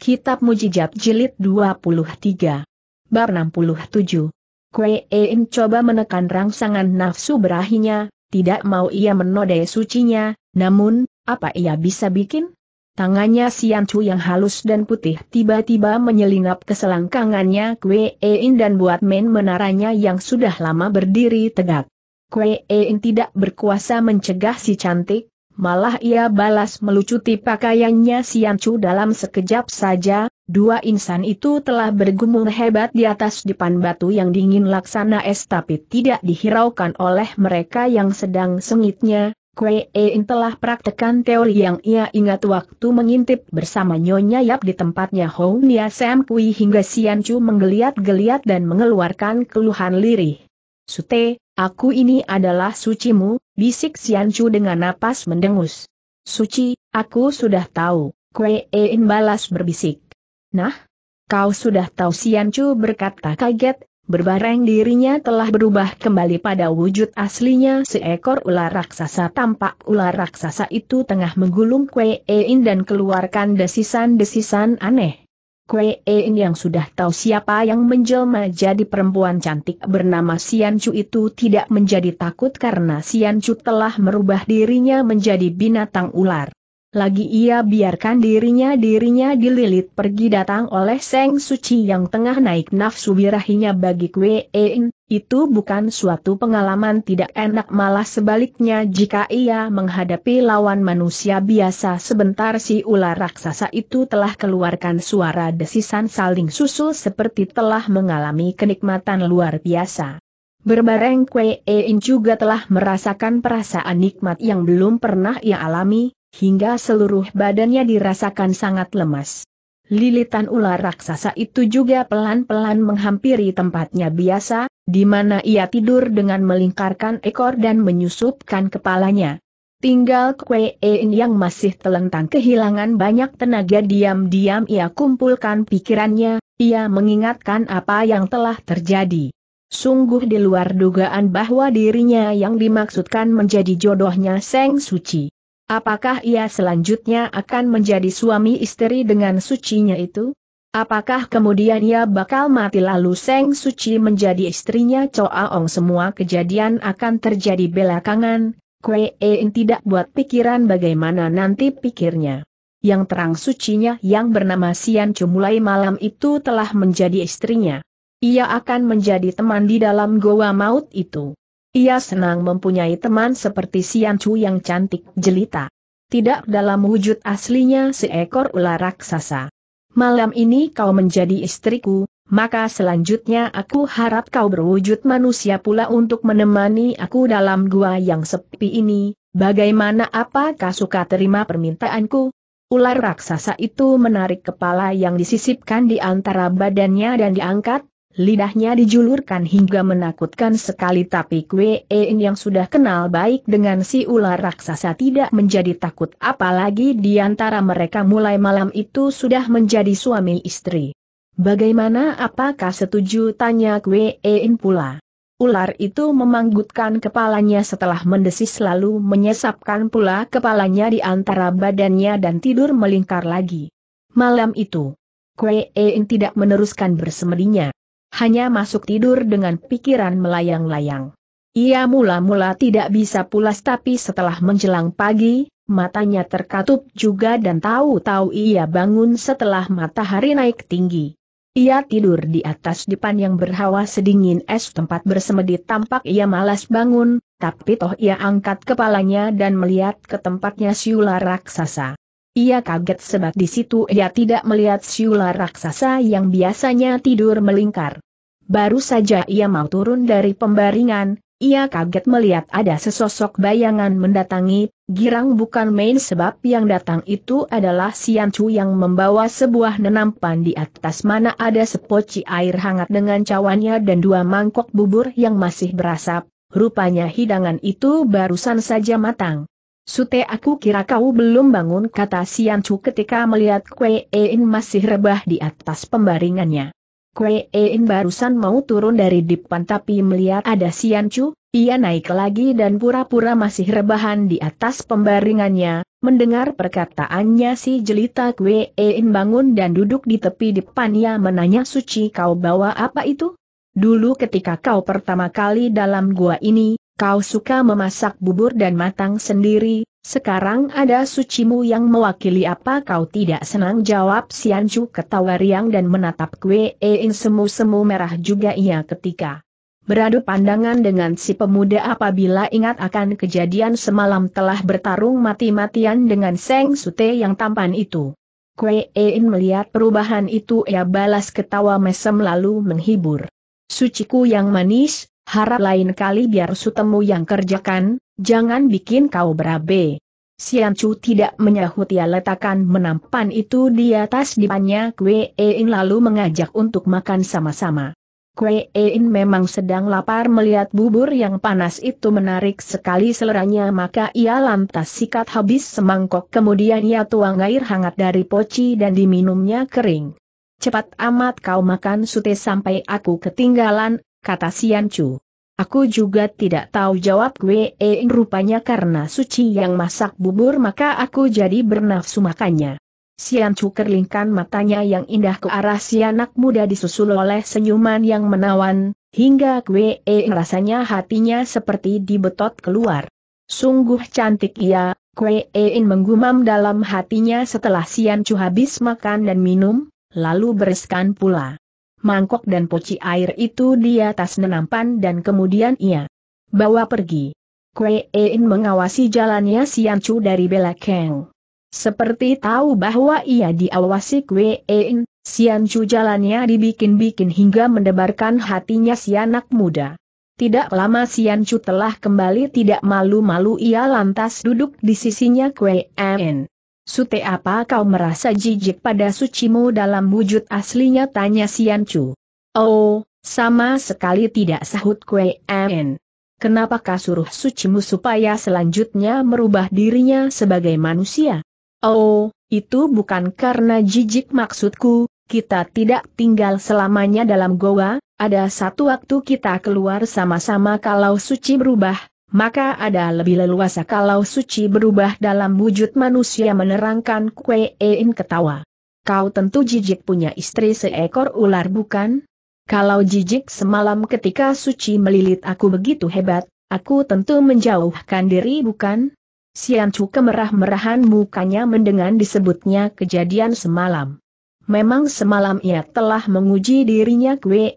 Kitab Mujijat Jilid 23. Bab 67. Kue Ein coba menekan rangsangan nafsu berahinya, tidak mau ia menodai sucinya, namun, apa ia bisa bikin? Tangannya Sian Chu yang halus dan putih tiba-tiba menyelinap ke selangkangannya Kue Ein dan buat men menaranya yang sudah lama berdiri tegak. Kue Ein tidak berkuasa mencegah si cantik, malah ia balas melucuti pakaiannya Siancu dalam sekejap saja, dua insan itu telah bergumul hebat di atas depan batu yang dingin laksana es tapi tidak dihiraukan oleh mereka yang sedang sengitnya, Kue telah praktekan teori yang ia ingat waktu mengintip bersama Nyonya Yap di tempatnya Hong Nia Sam Kui hingga Chu menggeliat-geliat dan mengeluarkan keluhan lirih. Sute, aku ini adalah sucimu, bisik Chu dengan napas mendengus. Suci, aku sudah tahu, Kue In balas berbisik. Nah, kau sudah tahu Chu berkata kaget, berbareng dirinya telah berubah kembali pada wujud aslinya seekor ular raksasa tampak ular raksasa itu tengah menggulung Kue In dan keluarkan desisan-desisan aneh. Kue yang sudah tahu siapa yang menjelma jadi perempuan cantik bernama Sian Chu itu tidak menjadi takut karena Sian Chu telah merubah dirinya menjadi binatang ular. Lagi ia biarkan dirinya-dirinya dililit pergi datang oleh Seng Suci yang tengah naik nafsu birahinya bagi Kwe itu bukan suatu pengalaman tidak enak malah sebaliknya jika ia menghadapi lawan manusia biasa sebentar si ular raksasa itu telah keluarkan suara desisan saling susul seperti telah mengalami kenikmatan luar biasa. Berbareng Kwe juga telah merasakan perasaan nikmat yang belum pernah ia alami, hingga seluruh badannya dirasakan sangat lemas. Lilitan ular raksasa itu juga pelan-pelan menghampiri tempatnya biasa, di mana ia tidur dengan melingkarkan ekor dan menyusupkan kepalanya. Tinggal Kwein yang masih telentang kehilangan banyak tenaga diam-diam ia kumpulkan pikirannya, ia mengingatkan apa yang telah terjadi. Sungguh di luar dugaan bahwa dirinya yang dimaksudkan menjadi jodohnya Seng Suci. Apakah ia selanjutnya akan menjadi suami istri dengan sucinya itu? Apakah kemudian ia bakal mati lalu Seng Suci menjadi istrinya Choa Ong semua kejadian akan terjadi belakangan, Kue En tidak buat pikiran bagaimana nanti pikirnya. Yang terang sucinya yang bernama Sian Chu mulai malam itu telah menjadi istrinya. Ia akan menjadi teman di dalam goa maut itu. Ia senang mempunyai teman seperti Sian Chu yang cantik jelita. Tidak dalam wujud aslinya seekor ular raksasa. Malam ini kau menjadi istriku, maka selanjutnya aku harap kau berwujud manusia pula untuk menemani aku dalam gua yang sepi ini, bagaimana apakah suka terima permintaanku? Ular raksasa itu menarik kepala yang disisipkan di antara badannya dan diangkat, Lidahnya dijulurkan hingga menakutkan sekali tapi Kue yang sudah kenal baik dengan si ular raksasa tidak menjadi takut apalagi di antara mereka mulai malam itu sudah menjadi suami istri. Bagaimana apakah setuju tanya Kue In pula. Ular itu memanggutkan kepalanya setelah mendesis lalu menyesapkan pula kepalanya di antara badannya dan tidur melingkar lagi. Malam itu, Kue tidak meneruskan bersemedinya hanya masuk tidur dengan pikiran melayang-layang. Ia mula-mula tidak bisa pulas tapi setelah menjelang pagi, matanya terkatup juga dan tahu-tahu ia bangun setelah matahari naik tinggi. Ia tidur di atas dipan yang berhawa sedingin es tempat bersemedi tampak ia malas bangun, tapi toh ia angkat kepalanya dan melihat ke tempatnya siula raksasa. Ia kaget sebab di situ ia tidak melihat siula raksasa yang biasanya tidur melingkar. Baru saja ia mau turun dari pembaringan, ia kaget melihat ada sesosok bayangan mendatangi, girang bukan main sebab yang datang itu adalah Sian Chu yang membawa sebuah nenampan di atas mana ada sepoci air hangat dengan cawannya dan dua mangkok bubur yang masih berasap, rupanya hidangan itu barusan saja matang. Sute aku kira kau belum bangun kata Sian Chu ketika melihat Kue In masih rebah di atas pembaringannya. Kue In barusan mau turun dari depan tapi melihat ada Sian Chu, ia naik lagi dan pura-pura masih rebahan di atas pembaringannya, mendengar perkataannya si jelita Kue In bangun dan duduk di tepi depannya menanya Suci kau bawa apa itu? Dulu ketika kau pertama kali dalam gua ini, Kau suka memasak bubur dan matang sendiri, sekarang ada sucimu yang mewakili apa kau tidak senang jawab Sianju ketawa riang dan menatap kue Eing semu-semu merah juga ia ketika beradu pandangan dengan si pemuda apabila ingat akan kejadian semalam telah bertarung mati-matian dengan Seng Sute yang tampan itu. Kue Ein melihat perubahan itu ia balas ketawa mesem lalu menghibur. Suciku yang manis, harap lain kali biar sutemu yang kerjakan, jangan bikin kau berabe. Sian Chu tidak menyahut ia letakkan menampan itu di atas dipannya Kue Ein lalu mengajak untuk makan sama-sama. Kue Ein memang sedang lapar melihat bubur yang panas itu menarik sekali seleranya maka ia lantas sikat habis semangkok kemudian ia tuang air hangat dari poci dan diminumnya kering. Cepat amat kau makan sute sampai aku ketinggalan, kata Sian Chu. Aku juga tidak tahu jawab gue eh, rupanya karena suci yang masak bubur maka aku jadi bernafsu makannya. Sian Chu kerlingkan matanya yang indah ke arah si anak muda disusul oleh senyuman yang menawan, hingga gue eh, rasanya hatinya seperti dibetot keluar. Sungguh cantik ia, gue Ein menggumam dalam hatinya setelah Sian Chu habis makan dan minum, lalu bereskan pula mangkok dan poci air itu di atas nenampan dan kemudian ia bawa pergi. Kue Ein mengawasi jalannya Sian Chu dari Bela Kang. Seperti tahu bahwa ia diawasi Kue Ein, Sian Chu jalannya dibikin-bikin hingga mendebarkan hatinya si anak muda. Tidak lama Sian Chu telah kembali tidak malu-malu ia lantas duduk di sisinya Kue Ein. Sute apa kau merasa jijik pada sucimu dalam wujud aslinya tanya Sian Chu. Oh, sama sekali tidak sahut Kue Kenapa Kenapakah suruh sucimu supaya selanjutnya merubah dirinya sebagai manusia? Oh, itu bukan karena jijik maksudku, kita tidak tinggal selamanya dalam goa, ada satu waktu kita keluar sama-sama kalau suci berubah, maka ada lebih leluasa kalau suci berubah dalam wujud manusia menerangkan Kue In ketawa. Kau tentu jijik punya istri seekor ular bukan? Kalau jijik semalam ketika suci melilit aku begitu hebat, aku tentu menjauhkan diri bukan? Siancu kemerah-merahan mukanya mendengar disebutnya kejadian semalam. Memang semalam ia telah menguji dirinya Kue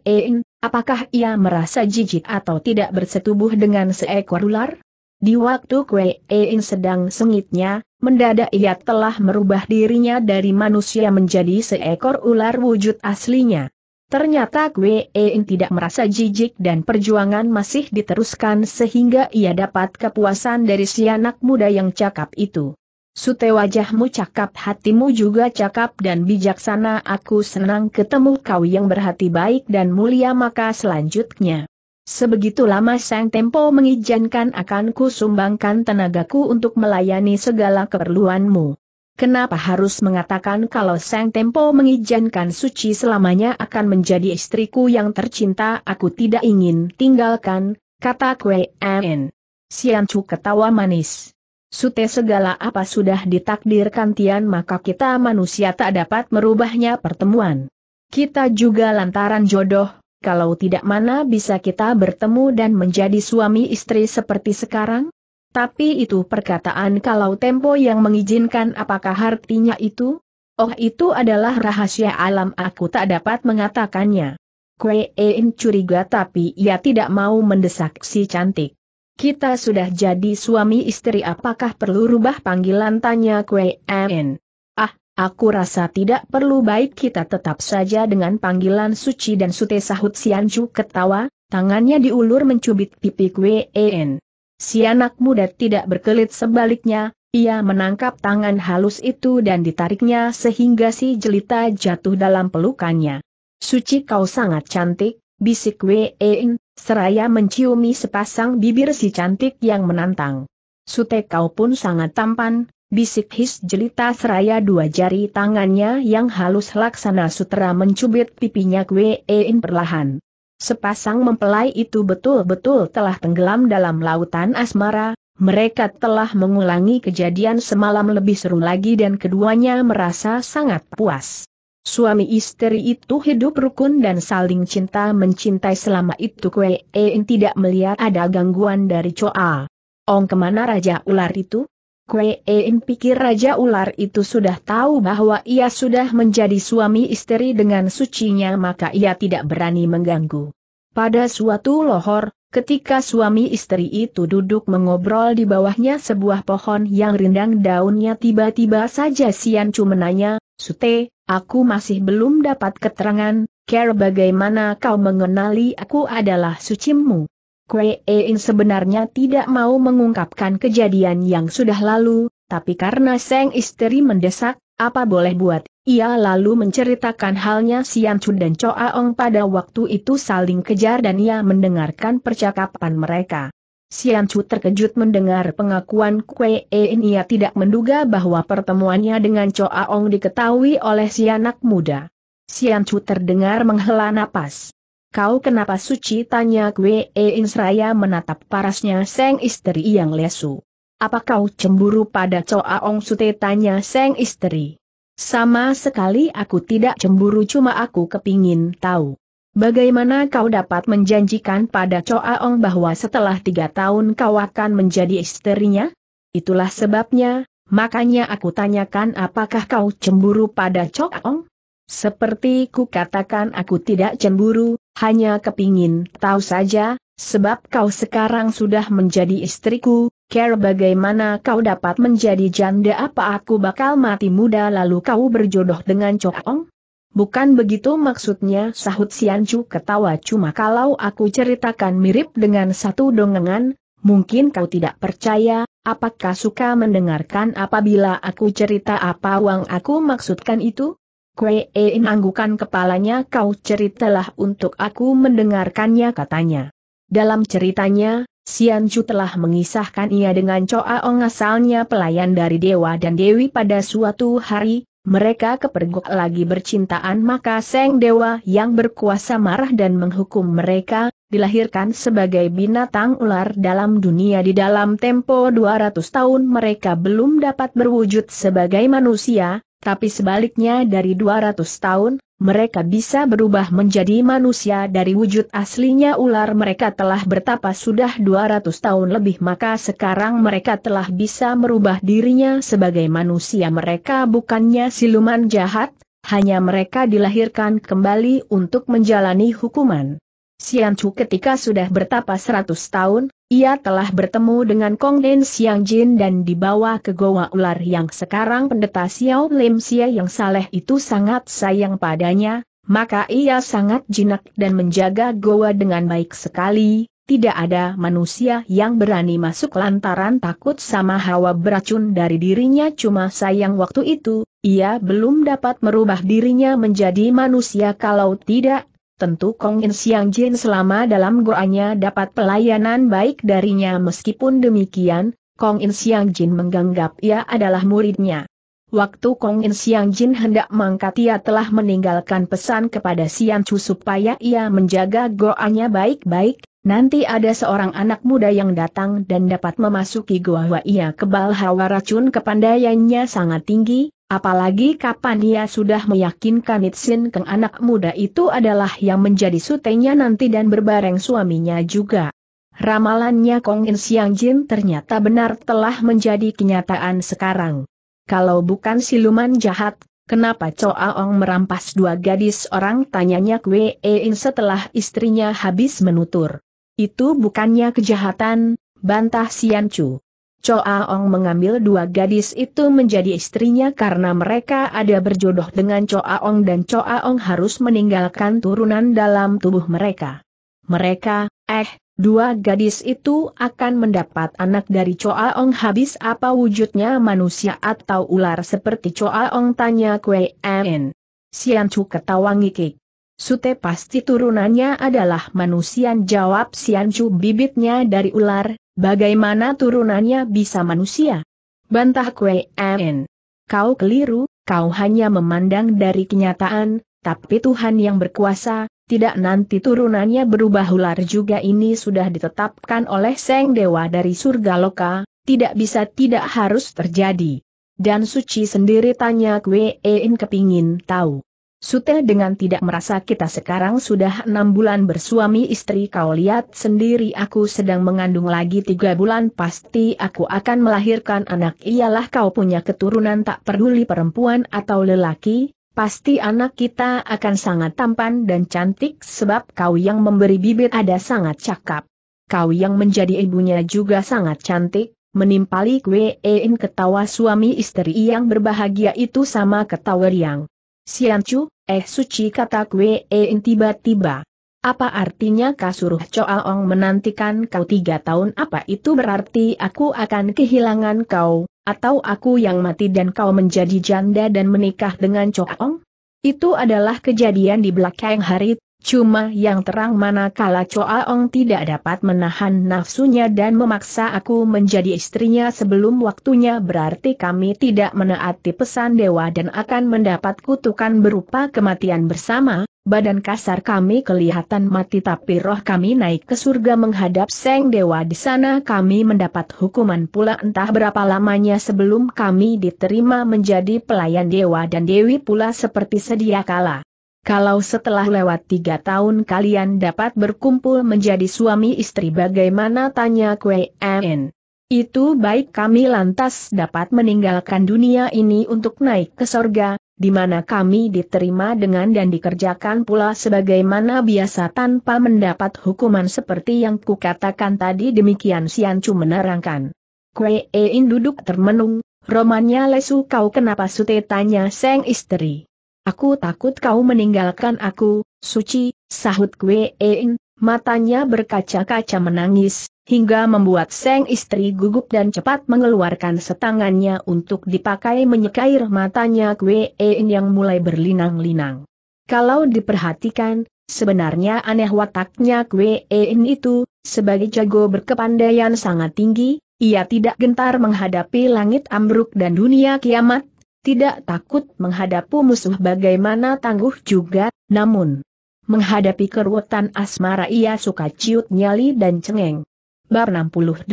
Apakah ia merasa jijik atau tidak bersetubuh dengan seekor ular? Di waktu Kue Ein sedang sengitnya, mendadak ia telah merubah dirinya dari manusia menjadi seekor ular wujud aslinya. Ternyata Kue Ein tidak merasa jijik dan perjuangan masih diteruskan sehingga ia dapat kepuasan dari si anak muda yang cakap itu. Sute wajahmu cakap hatimu juga cakap dan bijaksana aku senang ketemu kau yang berhati baik dan mulia maka selanjutnya. Sebegitu lama sang tempo mengizinkan akan ku sumbangkan tenagaku untuk melayani segala keperluanmu. Kenapa harus mengatakan kalau sang tempo mengizinkan suci selamanya akan menjadi istriku yang tercinta aku tidak ingin tinggalkan, kata Kwe En. Siancu ketawa manis. Sute segala apa sudah ditakdirkan Tian maka kita manusia tak dapat merubahnya pertemuan. Kita juga lantaran jodoh, kalau tidak mana bisa kita bertemu dan menjadi suami istri seperti sekarang? Tapi itu perkataan kalau tempo yang mengizinkan apakah artinya itu? Oh itu adalah rahasia alam aku tak dapat mengatakannya. Kue curiga tapi ia tidak mau mendesak si cantik. Kita sudah jadi suami istri apakah perlu rubah panggilan tanya Kwe En. Ah, aku rasa tidak perlu baik kita tetap saja dengan panggilan suci dan sute sahut Sianju ketawa, tangannya diulur mencubit pipi Kwe En. Si anak muda tidak berkelit sebaliknya, ia menangkap tangan halus itu dan ditariknya sehingga si jelita jatuh dalam pelukannya. Suci kau sangat cantik, bisik Wein, seraya menciumi sepasang bibir si cantik yang menantang. Sute kau pun sangat tampan, bisik his jelita seraya dua jari tangannya yang halus laksana sutera mencubit pipinya Kwein perlahan. Sepasang mempelai itu betul-betul telah tenggelam dalam lautan asmara, mereka telah mengulangi kejadian semalam lebih seru lagi dan keduanya merasa sangat puas. Suami istri itu hidup rukun dan saling cinta mencintai selama itu Kwe En tidak melihat ada gangguan dari Choa. Ong kemana Raja Ular itu? Kwe En pikir Raja Ular itu sudah tahu bahwa ia sudah menjadi suami istri dengan sucinya maka ia tidak berani mengganggu. Pada suatu lohor, ketika suami istri itu duduk mengobrol di bawahnya sebuah pohon yang rindang daunnya tiba-tiba saja Sian Chu menanya, Sute, aku masih belum dapat keterangan, care bagaimana kau mengenali aku adalah sucimu. Kue In sebenarnya tidak mau mengungkapkan kejadian yang sudah lalu, tapi karena sang istri mendesak, apa boleh buat, ia lalu menceritakan halnya Sian Chu dan Choa Ong pada waktu itu saling kejar dan ia mendengarkan percakapan mereka. Sian Chu terkejut mendengar pengakuan Kue e ini tidak menduga bahwa pertemuannya dengan Choa Ong diketahui oleh si anak muda. Sian Chu terdengar menghela napas. Kau kenapa suci tanya Kue e In menatap parasnya Seng istri yang lesu. Apa kau cemburu pada Choa Ong Sute tanya Seng istri. Sama sekali aku tidak cemburu cuma aku kepingin tahu. Bagaimana kau dapat menjanjikan pada Choaong bahwa setelah tiga tahun kau akan menjadi istrinya? Itulah sebabnya, makanya aku tanyakan apakah kau cemburu pada Choaong? Seperti ku katakan aku tidak cemburu, hanya kepingin tahu saja, sebab kau sekarang sudah menjadi istriku, care bagaimana kau dapat menjadi janda apa aku bakal mati muda lalu kau berjodoh dengan Choaong? Bukan begitu maksudnya sahut Siancu ketawa cuma kalau aku ceritakan mirip dengan satu dongengan, mungkin kau tidak percaya, apakah suka mendengarkan apabila aku cerita apa uang aku maksudkan itu? Kue In e anggukan kepalanya kau ceritalah untuk aku mendengarkannya katanya. Dalam ceritanya, Sianju telah mengisahkan ia dengan Coaong Ong asalnya pelayan dari dewa dan dewi pada suatu hari, mereka kepergok lagi bercintaan maka Seng Dewa yang berkuasa marah dan menghukum mereka, dilahirkan sebagai binatang ular dalam dunia di dalam tempo 200 tahun mereka belum dapat berwujud sebagai manusia, tapi sebaliknya dari 200 tahun, mereka bisa berubah menjadi manusia dari wujud aslinya ular mereka telah bertapa sudah 200 tahun lebih maka sekarang mereka telah bisa merubah dirinya sebagai manusia mereka bukannya siluman jahat, hanya mereka dilahirkan kembali untuk menjalani hukuman. Chu ketika sudah bertapa 100 tahun, ia telah bertemu dengan Kong Den Siang Jin dan dibawa ke Goa Ular yang sekarang pendeta Xiao Lim Xia yang saleh itu sangat sayang padanya, maka ia sangat jinak dan menjaga Goa dengan baik sekali, tidak ada manusia yang berani masuk lantaran takut sama hawa beracun dari dirinya cuma sayang waktu itu, ia belum dapat merubah dirinya menjadi manusia kalau tidak tentu Kong In Siang Jin selama dalam goanya dapat pelayanan baik darinya meskipun demikian, Kong In Siang Jin menganggap ia adalah muridnya. Waktu Kong In Siang Jin hendak mangkat ia telah meninggalkan pesan kepada Sian Chu supaya ia menjaga goanya baik-baik, nanti ada seorang anak muda yang datang dan dapat memasuki goa ia kebal hawa racun kepandaiannya sangat tinggi, apalagi kapan ia sudah meyakinkan Itsin Keng anak muda itu adalah yang menjadi sutenya nanti dan berbareng suaminya juga. Ramalannya Kong In Siang Jin ternyata benar telah menjadi kenyataan sekarang kalau bukan siluman jahat, kenapa Coaong merampas dua gadis orang tanyanya Kwe In setelah istrinya habis menutur. Itu bukannya kejahatan, bantah Sian Chu. Coaong mengambil dua gadis itu menjadi istrinya karena mereka ada berjodoh dengan Coaong dan Coaong harus meninggalkan turunan dalam tubuh mereka. Mereka, eh, Dua gadis itu akan mendapat anak dari Choa Ong habis apa wujudnya manusia atau ular seperti Choa Ong tanya Kwe En. Sian Chu ketawa ngikik. Sute pasti turunannya adalah manusia jawab Sian Chu bibitnya dari ular, bagaimana turunannya bisa manusia? Bantah Kwe En. Kau keliru, kau hanya memandang dari kenyataan, tapi Tuhan yang berkuasa, tidak nanti turunannya berubah ular juga ini sudah ditetapkan oleh Seng Dewa dari surga loka, tidak bisa tidak harus terjadi. Dan suci sendiri tanya Kwe kepingin tahu. Sute dengan tidak merasa kita sekarang sudah enam bulan bersuami istri kau lihat sendiri aku sedang mengandung lagi tiga bulan pasti aku akan melahirkan anak ialah kau punya keturunan tak peduli perempuan atau lelaki, Pasti anak kita akan sangat tampan dan cantik sebab kau yang memberi bibit ada sangat cakap. Kau yang menjadi ibunya juga sangat cantik, menimpali Kwein ketawa suami istri yang berbahagia itu sama ketawa Riang. Siancu, eh suci kata Kwein tiba-tiba. Apa artinya kasur Choaong menantikan kau tiga tahun apa itu berarti aku akan kehilangan kau, atau aku yang mati dan kau menjadi janda dan menikah dengan Choaong? Itu adalah kejadian di belakang hari, cuma yang terang manakala Choaong tidak dapat menahan nafsunya dan memaksa aku menjadi istrinya sebelum waktunya berarti kami tidak menaati pesan dewa dan akan mendapat kutukan berupa kematian bersama, badan kasar kami kelihatan mati tapi roh kami naik ke surga menghadap Seng Dewa di sana kami mendapat hukuman pula entah berapa lamanya sebelum kami diterima menjadi pelayan Dewa dan Dewi pula seperti sedia kala. Kalau setelah lewat tiga tahun kalian dapat berkumpul menjadi suami istri bagaimana tanya Kwe En. Itu baik kami lantas dapat meninggalkan dunia ini untuk naik ke surga di mana kami diterima dengan dan dikerjakan pula sebagaimana biasa tanpa mendapat hukuman seperti yang kukatakan tadi demikian Siancu menerangkan. Kue e In duduk termenung, romannya lesu kau kenapa sute tanya seng istri. Aku takut kau meninggalkan aku, suci, sahut Kue e In, Matanya berkaca-kaca menangis, hingga membuat seng istri gugup dan cepat mengeluarkan setangannya untuk dipakai menyekair matanya Kwe En yang mulai berlinang-linang. Kalau diperhatikan, sebenarnya aneh wataknya Kwe En itu, sebagai jago berkepandaian sangat tinggi, ia tidak gentar menghadapi langit ambruk dan dunia kiamat, tidak takut menghadapi musuh bagaimana tangguh juga, namun Menghadapi keruwetan asmara ia suka ciut nyali dan cengeng. Bab 68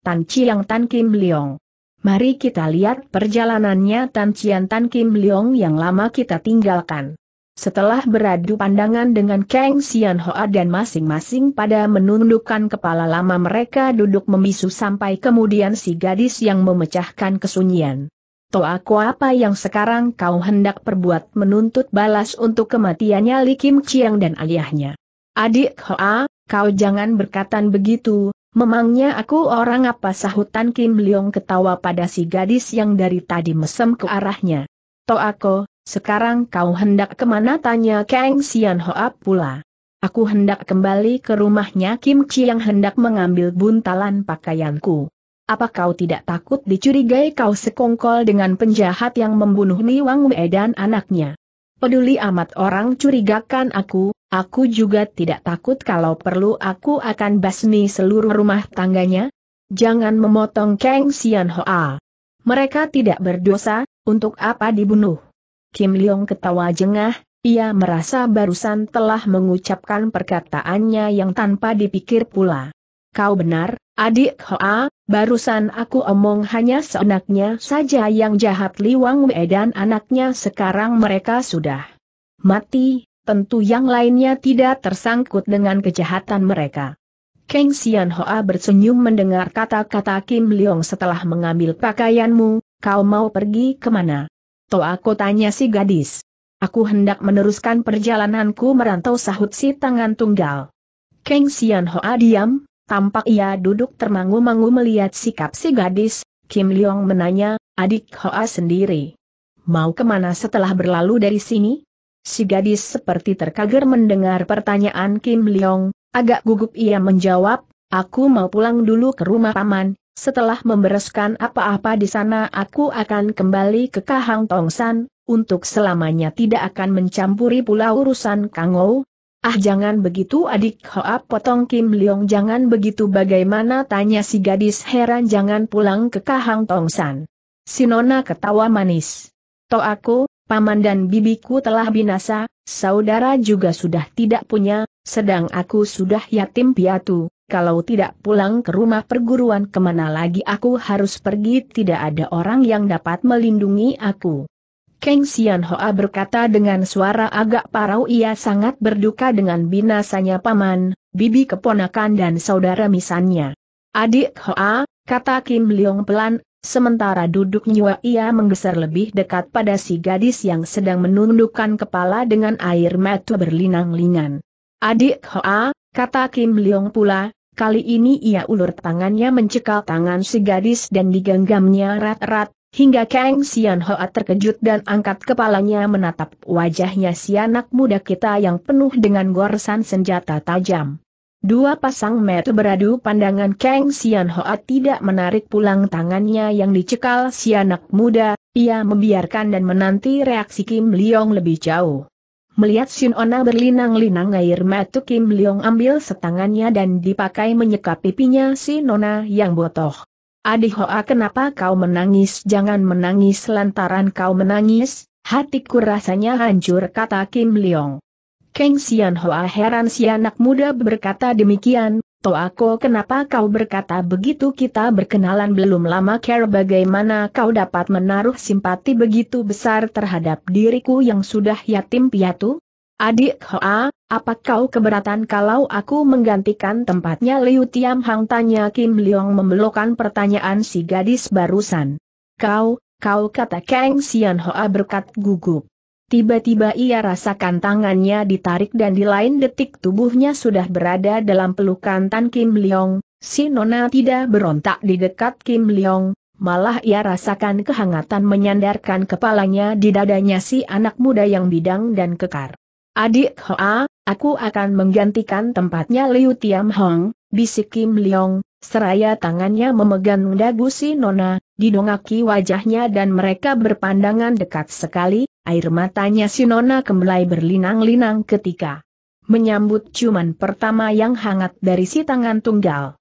Tan Chiang Tan Kim Leong Mari kita lihat perjalanannya Tan Chiang Tan Kim Leong yang lama kita tinggalkan. Setelah beradu pandangan dengan Kang Sian Hoa dan masing-masing pada menundukkan kepala lama mereka duduk membisu sampai kemudian si gadis yang memecahkan kesunyian aku apa yang sekarang kau hendak perbuat menuntut balas untuk kematiannya Li Kim Chiang dan ayahnya. Adik Hoa, kau jangan berkata begitu, memangnya aku orang apa sahutan Kim Leong ketawa pada si gadis yang dari tadi mesem ke arahnya. aku, sekarang kau hendak kemana tanya Kang Sian Hoa pula. Aku hendak kembali ke rumahnya Kim Chiang hendak mengambil buntalan pakaianku. Apa kau tidak takut dicurigai kau sekongkol dengan penjahat yang membunuh Ni Wang Wei dan anaknya? Peduli amat orang curigakan aku, aku juga tidak takut kalau perlu aku akan basmi seluruh rumah tangganya? Jangan memotong Kang Sian Hoa. Mereka tidak berdosa, untuk apa dibunuh? Kim Leong ketawa jengah, ia merasa barusan telah mengucapkan perkataannya yang tanpa dipikir pula. Kau benar, Adik Hoa, barusan aku omong hanya seenaknya saja yang jahat Liwang Wei dan anaknya sekarang mereka sudah mati, tentu yang lainnya tidak tersangkut dengan kejahatan mereka. Keng Xian Hoa bersenyum mendengar kata-kata Kim Leong setelah mengambil pakaianmu, kau mau pergi kemana? To aku tanya si gadis. Aku hendak meneruskan perjalananku merantau sahut si tangan tunggal. Keng Xian Hoa diam, Tampak ia duduk termangu-mangu melihat sikap si gadis, Kim Leong menanya, adik Hoa sendiri. Mau kemana setelah berlalu dari sini? Si gadis seperti terkager mendengar pertanyaan Kim Leong, agak gugup ia menjawab, aku mau pulang dulu ke rumah paman, setelah membereskan apa-apa di sana aku akan kembali ke Kahang Tongsan, untuk selamanya tidak akan mencampuri pula urusan Kangou, Ah jangan begitu adik Hoa ah, potong Kim Leong jangan begitu bagaimana tanya si gadis heran jangan pulang ke Kahang Tongsan. Si Nona ketawa manis. To aku, paman dan bibiku telah binasa, saudara juga sudah tidak punya, sedang aku sudah yatim piatu, kalau tidak pulang ke rumah perguruan kemana lagi aku harus pergi tidak ada orang yang dapat melindungi aku. Kang Sian Hoa berkata dengan suara agak parau ia sangat berduka dengan binasanya paman, bibi keponakan dan saudara misannya. Adik Hoa, kata Kim Leong pelan, sementara duduk nyua ia menggeser lebih dekat pada si gadis yang sedang menundukkan kepala dengan air mata berlinang-lingan. Adik Hoa, kata Kim Leong pula, kali ini ia ulur tangannya mencekal tangan si gadis dan digenggamnya rat-rat, Hingga Kang Sian Hoa terkejut dan angkat kepalanya menatap wajahnya si anak muda kita yang penuh dengan goresan senjata tajam. Dua pasang mata beradu pandangan Kang Sian Hoa tidak menarik pulang tangannya yang dicekal si anak muda, ia membiarkan dan menanti reaksi Kim Leong lebih jauh. Melihat Ona berlinang-linang air mata Kim Leong ambil setangannya dan dipakai menyekap pipinya si Nona yang botoh. Hoa, kenapa kau menangis? Jangan menangis lantaran kau menangis, hatiku rasanya hancur kata Kim Leong. Keng Sian Hoa heran si anak muda berkata demikian, Toako kenapa kau berkata begitu kita berkenalan belum lama care bagaimana kau dapat menaruh simpati begitu besar terhadap diriku yang sudah yatim piatu? Adik Hoa, apa kau keberatan kalau aku menggantikan tempatnya Liu Tiam Hang tanya Kim Leong membelokkan pertanyaan si gadis barusan. Kau, kau kata Kang Sian Hoa berkat gugup. Tiba-tiba ia rasakan tangannya ditarik dan di lain detik tubuhnya sudah berada dalam pelukan Tan Kim Leong, si nona tidak berontak di dekat Kim Leong, Malah ia rasakan kehangatan menyandarkan kepalanya di dadanya si anak muda yang bidang dan kekar. Adik Hoa, aku akan menggantikan tempatnya Liu Tiam Hong, bisik Kim Leong, seraya tangannya memegang dagu si Nona, didongaki wajahnya dan mereka berpandangan dekat sekali, air matanya si Nona kembali berlinang-linang ketika menyambut ciuman pertama yang hangat dari si tangan tunggal.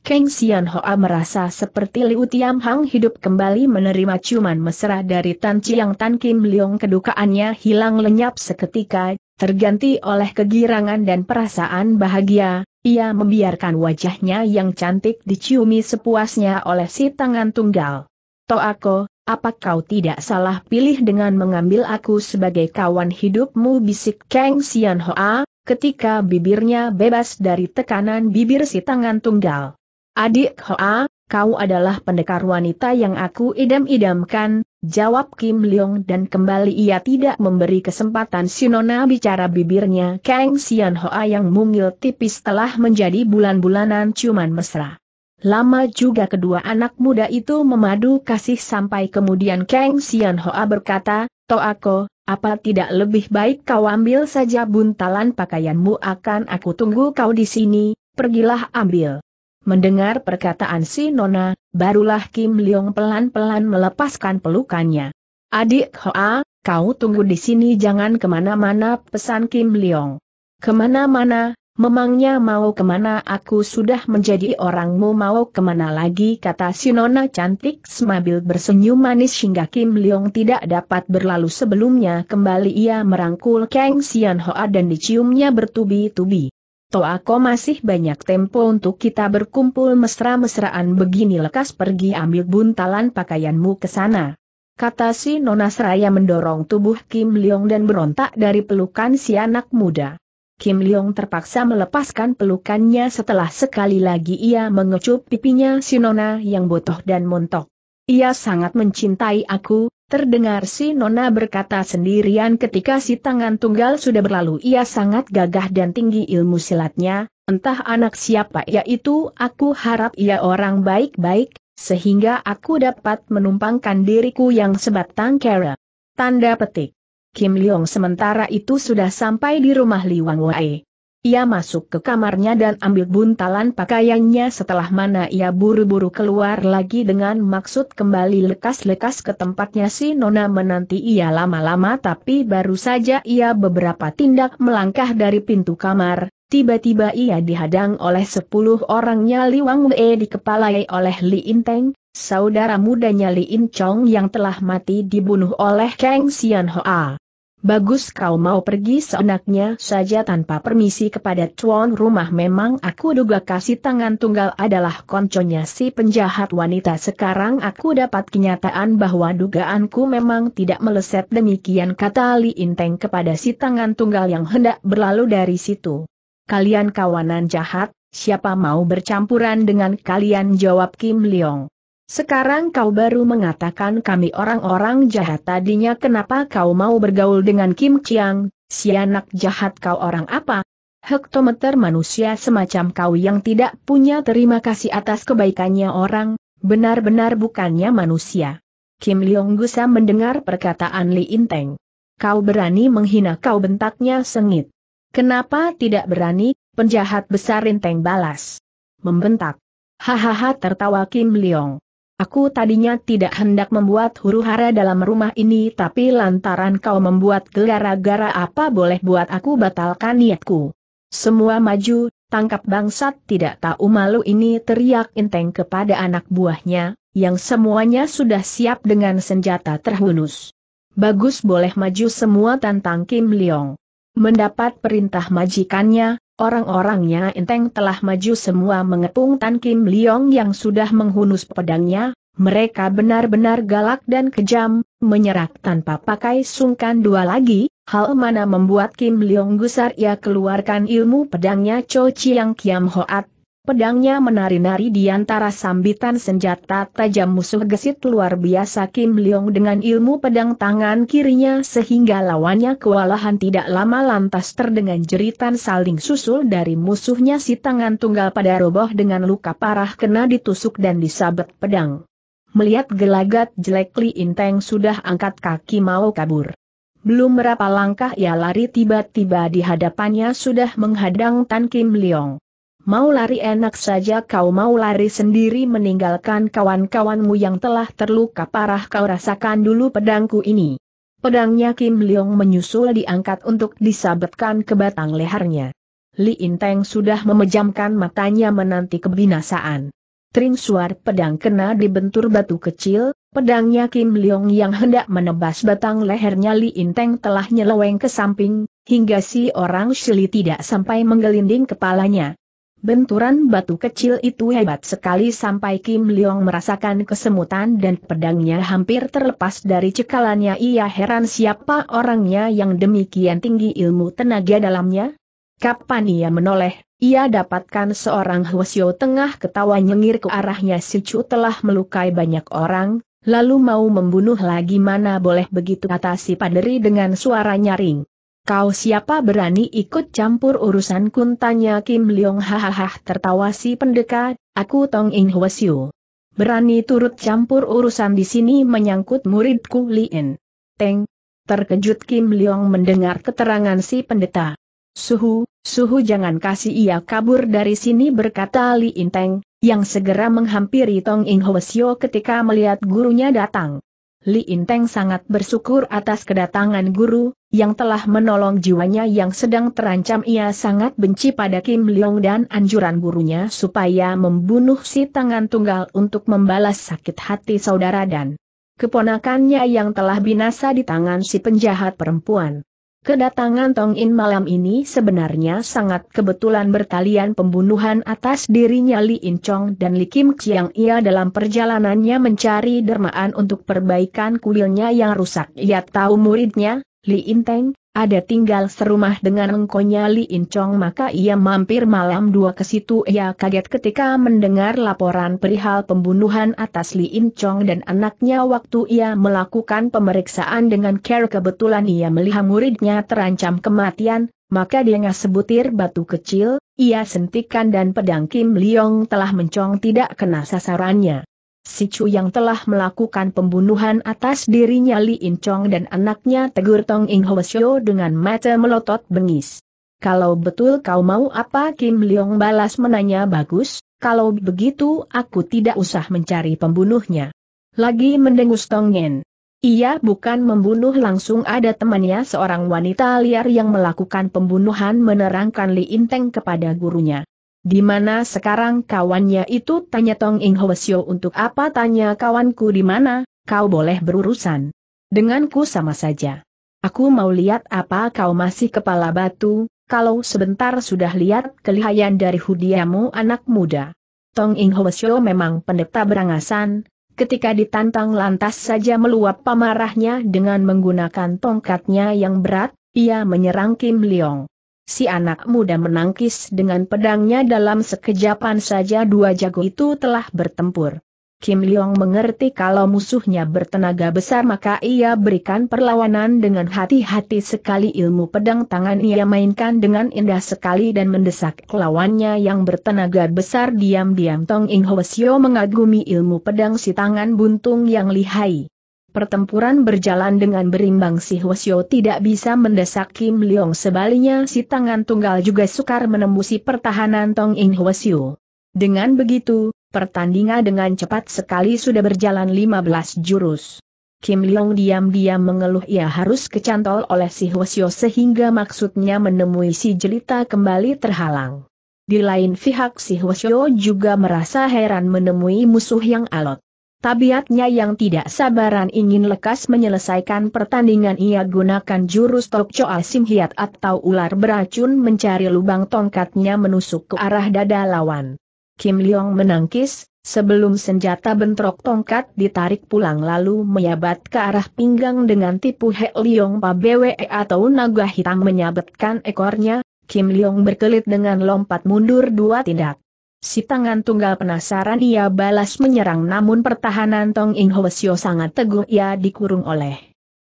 Keng Sian Hoa merasa seperti Liu Tiam Hang hidup kembali menerima ciuman mesra dari Tan Chiang Tan Kim Leong kedukaannya hilang lenyap seketika, terganti oleh kegirangan dan perasaan bahagia, ia membiarkan wajahnya yang cantik diciumi sepuasnya oleh si tangan tunggal. aku, apa kau tidak salah pilih dengan mengambil aku sebagai kawan hidupmu bisik Keng Sian Hoa, ketika bibirnya bebas dari tekanan bibir si tangan tunggal. Adik Hoa, kau adalah pendekar wanita yang aku idam-idamkan, jawab Kim Leong dan kembali ia tidak memberi kesempatan Sinona bicara bibirnya Kang Sian Hoa yang mungil tipis telah menjadi bulan-bulanan cuman mesra. Lama juga kedua anak muda itu memadu kasih sampai kemudian Kang Sian Hoa berkata, Toako, apa tidak lebih baik kau ambil saja buntalan pakaianmu akan aku tunggu kau di sini, pergilah ambil. Mendengar perkataan si Nona, barulah Kim Leong pelan-pelan melepaskan pelukannya. Adik Hoa, kau tunggu di sini jangan kemana-mana pesan Kim Leong. Kemana-mana, memangnya mau kemana aku sudah menjadi orangmu mau kemana lagi kata si Nona cantik semabil bersenyum manis hingga Kim Leong tidak dapat berlalu sebelumnya kembali ia merangkul Kang Sian Hoa dan diciumnya bertubi-tubi. Toako masih banyak tempo untuk kita berkumpul mesra-mesraan begini lekas pergi ambil buntalan pakaianmu ke sana. Kata si Nona Seraya mendorong tubuh Kim Leong dan berontak dari pelukan si anak muda. Kim Leong terpaksa melepaskan pelukannya setelah sekali lagi ia mengecup pipinya si Nona yang botoh dan montok. Ia sangat mencintai aku, Terdengar si Nona berkata sendirian ketika si tangan tunggal sudah berlalu ia sangat gagah dan tinggi ilmu silatnya, entah anak siapa yaitu aku harap ia orang baik-baik, sehingga aku dapat menumpangkan diriku yang sebatang kera. Tanda petik. Kim Leong sementara itu sudah sampai di rumah Li Wang Wei. Ia masuk ke kamarnya dan ambil buntalan pakaiannya setelah mana ia buru-buru keluar lagi dengan maksud kembali lekas-lekas ke tempatnya si Nona menanti ia lama-lama tapi baru saja ia beberapa tindak melangkah dari pintu kamar, tiba-tiba ia dihadang oleh sepuluh orangnya Li Wang Wei dikepalai oleh Li Inteng, saudara mudanya Li Inchong yang telah mati dibunuh oleh Kang Xian Hoa. Bagus kau mau pergi seenaknya saja tanpa permisi kepada tuan rumah memang aku duga kasih tangan tunggal adalah konconya si penjahat wanita sekarang aku dapat kenyataan bahwa dugaanku memang tidak meleset demikian kata Li Inteng kepada si tangan tunggal yang hendak berlalu dari situ. Kalian kawanan jahat, siapa mau bercampuran dengan kalian jawab Kim Leong. Sekarang kau baru mengatakan kami orang-orang jahat tadinya kenapa kau mau bergaul dengan Kim Chiang, si anak jahat kau orang apa? Hektometer manusia semacam kau yang tidak punya terima kasih atas kebaikannya orang, benar-benar bukannya manusia. Kim Leong Gusa mendengar perkataan Li Inteng. Kau berani menghina kau bentaknya sengit. Kenapa tidak berani, penjahat besar Inteng balas. Membentak. Hahaha tertawa Kim Leong. Aku tadinya tidak hendak membuat huru-hara dalam rumah ini tapi lantaran kau membuat gara-gara apa boleh buat aku batalkan niatku. Semua maju, tangkap bangsat tidak tahu malu ini teriak Inteng kepada anak buahnya, yang semuanya sudah siap dengan senjata terhunus. Bagus boleh maju semua tantang Kim Leong. Mendapat perintah majikannya, Orang-orangnya enteng telah maju semua mengepung Tan Kim Liong yang sudah menghunus pedangnya, mereka benar-benar galak dan kejam, menyerang tanpa pakai sungkan dua lagi, hal mana membuat Kim Liong gusar ia keluarkan ilmu pedangnya Cho Chiang Kiam Hoat, Pedangnya menari-nari di antara sambitan senjata tajam musuh gesit luar biasa Kim Leong dengan ilmu pedang tangan kirinya sehingga lawannya kewalahan tidak lama lantas terdengar jeritan saling susul dari musuhnya si tangan tunggal pada roboh dengan luka parah kena ditusuk dan disabet pedang. Melihat gelagat jelek Li Inteng sudah angkat kaki mau kabur. Belum berapa langkah ia lari tiba-tiba di hadapannya sudah menghadang Tan Kim Leong. Mau lari enak saja kau mau lari sendiri meninggalkan kawan-kawanmu yang telah terluka parah kau rasakan dulu pedangku ini. Pedangnya Kim Leong menyusul diangkat untuk disabetkan ke batang lehernya. Li Inteng sudah memejamkan matanya menanti kebinasaan. Tring Suar pedang kena dibentur batu kecil, pedangnya Kim Leong yang hendak menebas batang lehernya Li Inteng telah nyeleweng ke samping, hingga si orang Shili tidak sampai menggelinding kepalanya. Benturan batu kecil itu hebat sekali sampai Kim Leong merasakan kesemutan dan pedangnya hampir terlepas dari cekalannya. Ia heran siapa orangnya yang demikian tinggi ilmu tenaga dalamnya. Kapan ia menoleh, ia dapatkan seorang Hwasyo tengah ketawa nyengir ke arahnya Silcu telah melukai banyak orang, lalu mau membunuh lagi mana boleh begitu kata si paderi dengan suara nyaring. Kau siapa berani ikut campur urusan kun tanya Kim Leong hahaha tertawa si pendekat, aku Tong In Hwasyu. Berani turut campur urusan di sini menyangkut muridku Li En. Teng. Terkejut Kim Leong mendengar keterangan si pendeta. Suhu, suhu jangan kasih ia kabur dari sini berkata Li Teng, yang segera menghampiri Tong In Hwasyu ketika melihat gurunya datang. Li Inteng sangat bersyukur atas kedatangan guru, yang telah menolong jiwanya yang sedang terancam. Ia sangat benci pada Kim Leong dan anjuran gurunya supaya membunuh si tangan tunggal untuk membalas sakit hati saudara dan keponakannya yang telah binasa di tangan si penjahat perempuan. Kedatangan Tong In malam ini sebenarnya sangat kebetulan bertalian pembunuhan atas dirinya Li In Chong dan Li Kim Chiang Ia dalam perjalanannya mencari dermaan untuk perbaikan kuilnya yang rusak. Ia tahu muridnya, Li In Teng, ada tinggal serumah dengan engkonya Li Incong maka ia mampir malam dua ke situ ia kaget ketika mendengar laporan perihal pembunuhan atas Li Incong dan anaknya waktu ia melakukan pemeriksaan dengan care kebetulan ia melihat muridnya terancam kematian, maka dia sebutir batu kecil, ia sentikan dan pedang Kim Liong telah mencong tidak kena sasarannya. Si Chu yang telah melakukan pembunuhan atas dirinya Li In Chong dan anaknya tegur Tong In Ho Shio dengan mata melotot bengis. Kalau betul kau mau apa Kim Leong balas menanya bagus, kalau begitu aku tidak usah mencari pembunuhnya. Lagi mendengus Tong Yen. Ia bukan membunuh langsung ada temannya seorang wanita liar yang melakukan pembunuhan menerangkan Li Inteng kepada gurunya. Di mana sekarang kawannya itu tanya Tong Ing Hwasyo untuk apa tanya kawanku di mana, kau boleh berurusan. Denganku sama saja. Aku mau lihat apa kau masih kepala batu, kalau sebentar sudah lihat kelihayan dari hudiamu anak muda. Tong Ing Hwasyo memang pendeta berangasan, ketika ditantang lantas saja meluap pamarahnya dengan menggunakan tongkatnya yang berat, ia menyerang Kim Leong. Si anak muda menangkis dengan pedangnya dalam sekejapan saja dua jago itu telah bertempur. Kim Leong mengerti kalau musuhnya bertenaga besar maka ia berikan perlawanan dengan hati-hati sekali ilmu pedang tangan ia mainkan dengan indah sekali dan mendesak lawannya yang bertenaga besar diam-diam Tong Ing Ho mengagumi ilmu pedang si tangan buntung yang lihai. Pertempuran berjalan dengan berimbang si Hwasyo tidak bisa mendesak Kim Leong sebaliknya si tangan tunggal juga sukar menembusi pertahanan Tong In Hwasyo. Dengan begitu, pertandingan dengan cepat sekali sudah berjalan 15 jurus. Kim Leong diam-diam mengeluh ia harus kecantol oleh si Hwasyo sehingga maksudnya menemui si jelita kembali terhalang. Di lain pihak si Hwasyo juga merasa heran menemui musuh yang alot. Tabiatnya yang tidak sabaran ingin lekas menyelesaikan pertandingan ia gunakan jurus Tokcho Sim Hiat atau ular beracun mencari lubang tongkatnya menusuk ke arah dada lawan. Kim Leong menangkis, sebelum senjata bentrok tongkat ditarik pulang lalu meyabat ke arah pinggang dengan tipu He Leong Bwe atau naga hitam menyabetkan ekornya, Kim Leong berkelit dengan lompat mundur dua tindak. Si tangan tunggal penasaran ia balas menyerang namun pertahanan Tong Ing Hwasyo sangat teguh ia dikurung oleh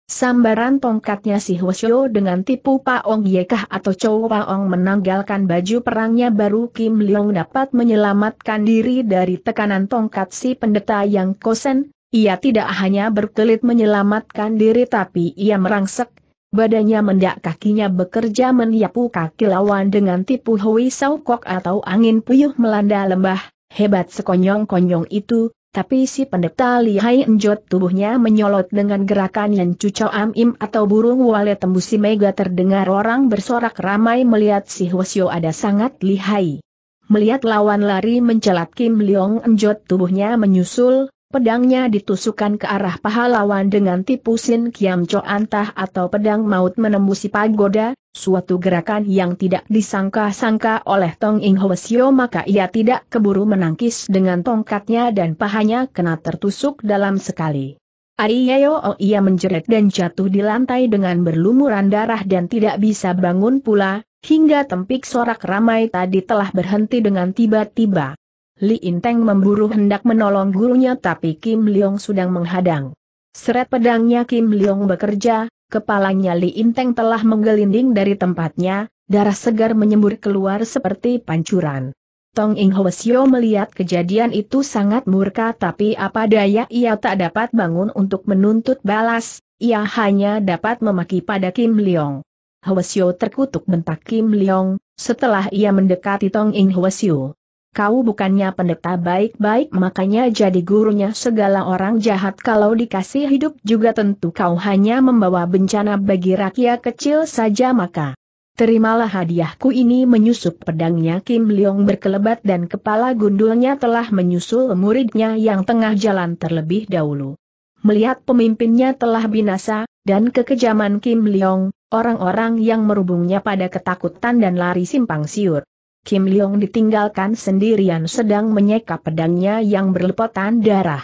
Sambaran tongkatnya si Hwasyo dengan tipu Ong Yekah atau Chow Ong menanggalkan baju perangnya baru Kim Leong dapat menyelamatkan diri dari tekanan tongkat si pendeta yang kosen, ia tidak hanya berkelit menyelamatkan diri tapi ia merangsek, Badannya mendak kakinya bekerja menyapu kaki lawan dengan tipu hui saukok atau angin puyuh melanda lembah, hebat sekonyong-konyong itu, tapi si pendeta lihai enjot tubuhnya menyolot dengan gerakan yang cucau amim atau burung wale tembusi mega terdengar orang bersorak ramai melihat si Hwasyo ada sangat lihai. Melihat lawan lari mencelat Kim Leong enjot tubuhnya menyusul, Pedangnya ditusukkan ke arah pahlawan dengan tipusin Kiam Cho Antah atau pedang maut menembusi pagoda, suatu gerakan yang tidak disangka-sangka oleh Tong Ing Hwasyo maka ia tidak keburu menangkis dengan tongkatnya dan pahanya kena tertusuk dalam sekali. Aiyayo oh ia menjerit dan jatuh di lantai dengan berlumuran darah dan tidak bisa bangun pula, hingga tempik sorak ramai tadi telah berhenti dengan tiba-tiba. Li Inteng memburu hendak menolong gurunya tapi Kim Leong sudah menghadang. Seret pedangnya Kim Leong bekerja, kepalanya Li Inteng telah menggelinding dari tempatnya, darah segar menyembur keluar seperti pancuran. Tong Ing Hwasyo melihat kejadian itu sangat murka tapi apa daya ia tak dapat bangun untuk menuntut balas, ia hanya dapat memaki pada Kim Leong. Hwasyo terkutuk bentak Kim Leong, setelah ia mendekati Tong Ing Hwasyo kau bukannya pendeta baik-baik makanya jadi gurunya segala orang jahat kalau dikasih hidup juga tentu kau hanya membawa bencana bagi rakyat kecil saja maka. Terimalah hadiahku ini menyusup pedangnya Kim Leong berkelebat dan kepala gundulnya telah menyusul muridnya yang tengah jalan terlebih dahulu. Melihat pemimpinnya telah binasa, dan kekejaman Kim Leong, orang-orang yang merubungnya pada ketakutan dan lari simpang siur. Kim Leong ditinggalkan sendirian sedang menyeka pedangnya yang berlepotan darah.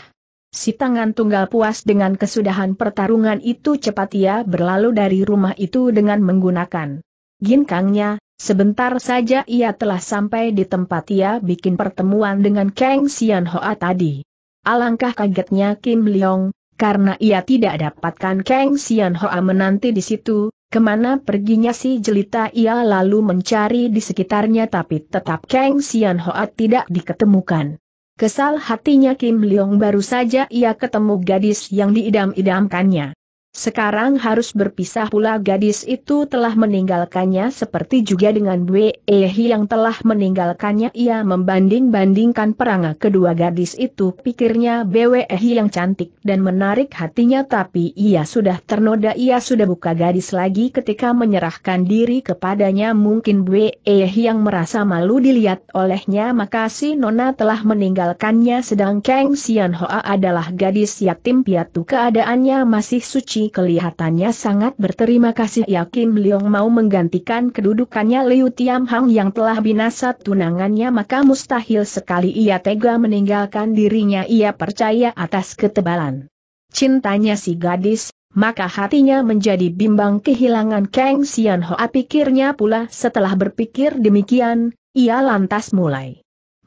Si tangan tunggal puas dengan kesudahan pertarungan itu cepat ia berlalu dari rumah itu dengan menggunakan ginkangnya, sebentar saja ia telah sampai di tempat ia bikin pertemuan dengan Kang Sian Hoa tadi. Alangkah kagetnya Kim Leong, karena ia tidak dapatkan Kang Sian Hoa menanti di situ, Kemana perginya si jelita ia lalu mencari di sekitarnya tapi tetap Kang Sian Hoat tidak diketemukan. Kesal hatinya Kim Leong baru saja ia ketemu gadis yang diidam-idamkannya. Sekarang harus berpisah pula gadis itu telah meninggalkannya seperti juga dengan Bwe Ehi yang telah meninggalkannya ia membanding-bandingkan peranga kedua gadis itu pikirnya Bwe Ehi yang cantik dan menarik hatinya tapi ia sudah ternoda ia sudah buka gadis lagi ketika menyerahkan diri kepadanya mungkin Bwe Ehi yang merasa malu dilihat olehnya maka si Nona telah meninggalkannya sedang Kang Sian Hoa adalah gadis yatim piatu keadaannya masih suci kelihatannya sangat berterima kasih yakin Liong mau menggantikan kedudukannya Liu Tiam Hang yang telah binasa tunangannya maka mustahil sekali ia tega meninggalkan dirinya ia percaya atas ketebalan. Cintanya si gadis, maka hatinya menjadi bimbang kehilangan Kang Sian Hoa pikirnya pula setelah berpikir demikian, ia lantas mulai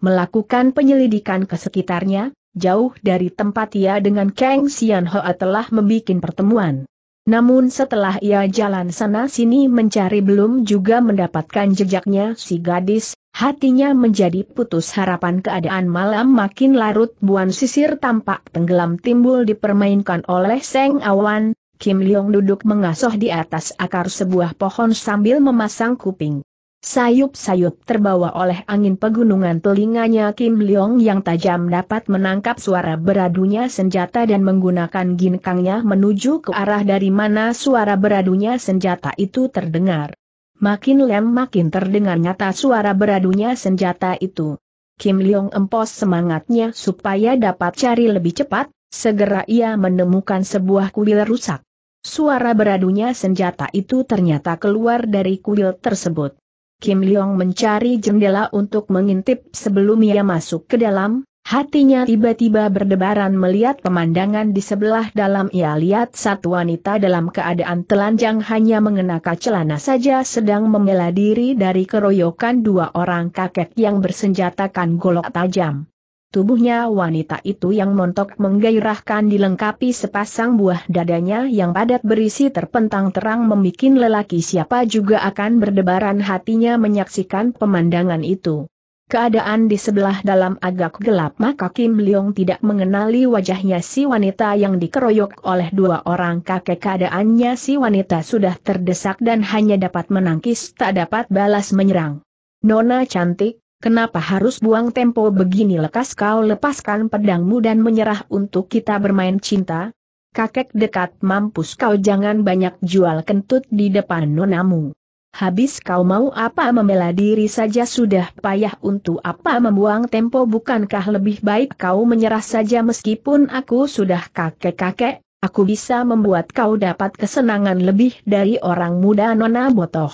melakukan penyelidikan ke sekitarnya, jauh dari tempat ia dengan Kang Sian Hoa telah membuat pertemuan. Namun setelah ia jalan sana-sini mencari belum juga mendapatkan jejaknya si gadis, hatinya menjadi putus harapan keadaan malam makin larut buan sisir tampak tenggelam timbul dipermainkan oleh Seng Awan, Kim Leong duduk mengasuh di atas akar sebuah pohon sambil memasang kuping. Sayup-sayup terbawa oleh angin pegunungan telinganya Kim Leong yang tajam dapat menangkap suara beradunya senjata dan menggunakan ginkangnya menuju ke arah dari mana suara beradunya senjata itu terdengar. Makin lem makin terdengar nyata suara beradunya senjata itu. Kim Leong empos semangatnya supaya dapat cari lebih cepat, segera ia menemukan sebuah kuil rusak. Suara beradunya senjata itu ternyata keluar dari kuil tersebut. Kim Leong mencari jendela untuk mengintip sebelum ia masuk ke dalam, hatinya tiba-tiba berdebaran melihat pemandangan di sebelah dalam ia lihat satu wanita dalam keadaan telanjang hanya mengenakan celana saja sedang membela diri dari keroyokan dua orang kakek yang bersenjatakan golok tajam. Tubuhnya wanita itu yang montok menggairahkan dilengkapi sepasang buah dadanya yang padat berisi terpentang terang membuat lelaki siapa juga akan berdebaran hatinya menyaksikan pemandangan itu. Keadaan di sebelah dalam agak gelap maka Kim Leong tidak mengenali wajahnya si wanita yang dikeroyok oleh dua orang kakek keadaannya si wanita sudah terdesak dan hanya dapat menangkis tak dapat balas menyerang. Nona cantik, Kenapa harus buang tempo begini lekas kau lepaskan pedangmu dan menyerah untuk kita bermain cinta? Kakek dekat mampus kau jangan banyak jual kentut di depan nonamu. Habis kau mau apa membela diri saja sudah payah untuk apa membuang tempo bukankah lebih baik kau menyerah saja meskipun aku sudah kakek-kakek, aku bisa membuat kau dapat kesenangan lebih dari orang muda nona botoh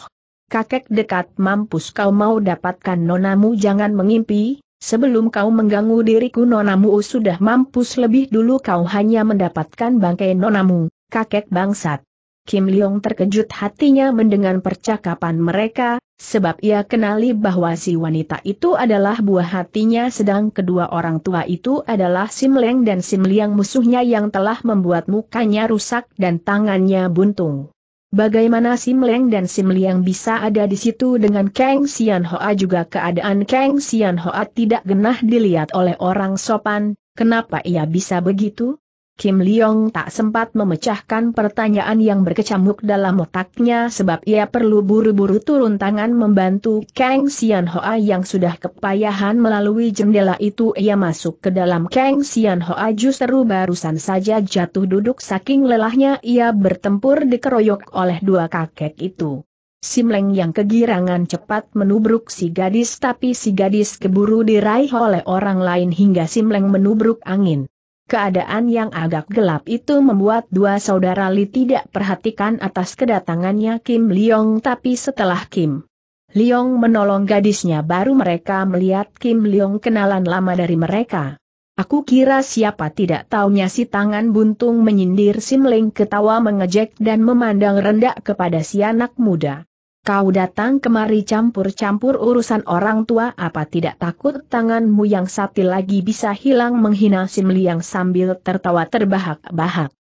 kakek dekat mampus kau mau dapatkan nonamu jangan mengimpi, sebelum kau mengganggu diriku nonamu sudah mampus lebih dulu kau hanya mendapatkan bangkai nonamu, kakek bangsat. Kim Leong terkejut hatinya mendengar percakapan mereka, sebab ia kenali bahwa si wanita itu adalah buah hatinya sedang kedua orang tua itu adalah Sim Leng dan Sim Liang musuhnya yang telah membuat mukanya rusak dan tangannya buntung. Bagaimana Sim Leng dan Sim Liang bisa ada di situ dengan Kang Sian Hoa juga keadaan Kang Sian Hoa tidak genah dilihat oleh orang sopan, kenapa ia bisa begitu? Kim Leong tak sempat memecahkan pertanyaan yang berkecamuk dalam otaknya sebab ia perlu buru-buru turun tangan membantu Kang Sian Hoa yang sudah kepayahan melalui jendela itu ia masuk ke dalam Kang Sian Hoa justru barusan saja jatuh duduk saking lelahnya ia bertempur dikeroyok oleh dua kakek itu. Simleng yang kegirangan cepat menubruk si gadis tapi si gadis keburu diraih oleh orang lain hingga Simleng menubruk angin. Keadaan yang agak gelap itu membuat dua saudara Li tidak perhatikan atas kedatangannya Kim Leong tapi setelah Kim Leong menolong gadisnya baru mereka melihat Kim Leong kenalan lama dari mereka. Aku kira siapa tidak taunya si tangan buntung menyindir Simling ketawa mengejek dan memandang rendah kepada si anak muda. Kau datang kemari campur-campur urusan orang tua apa tidak takut tanganmu yang satu lagi bisa hilang menghina Sim Liang sambil tertawa terbahak-bahak.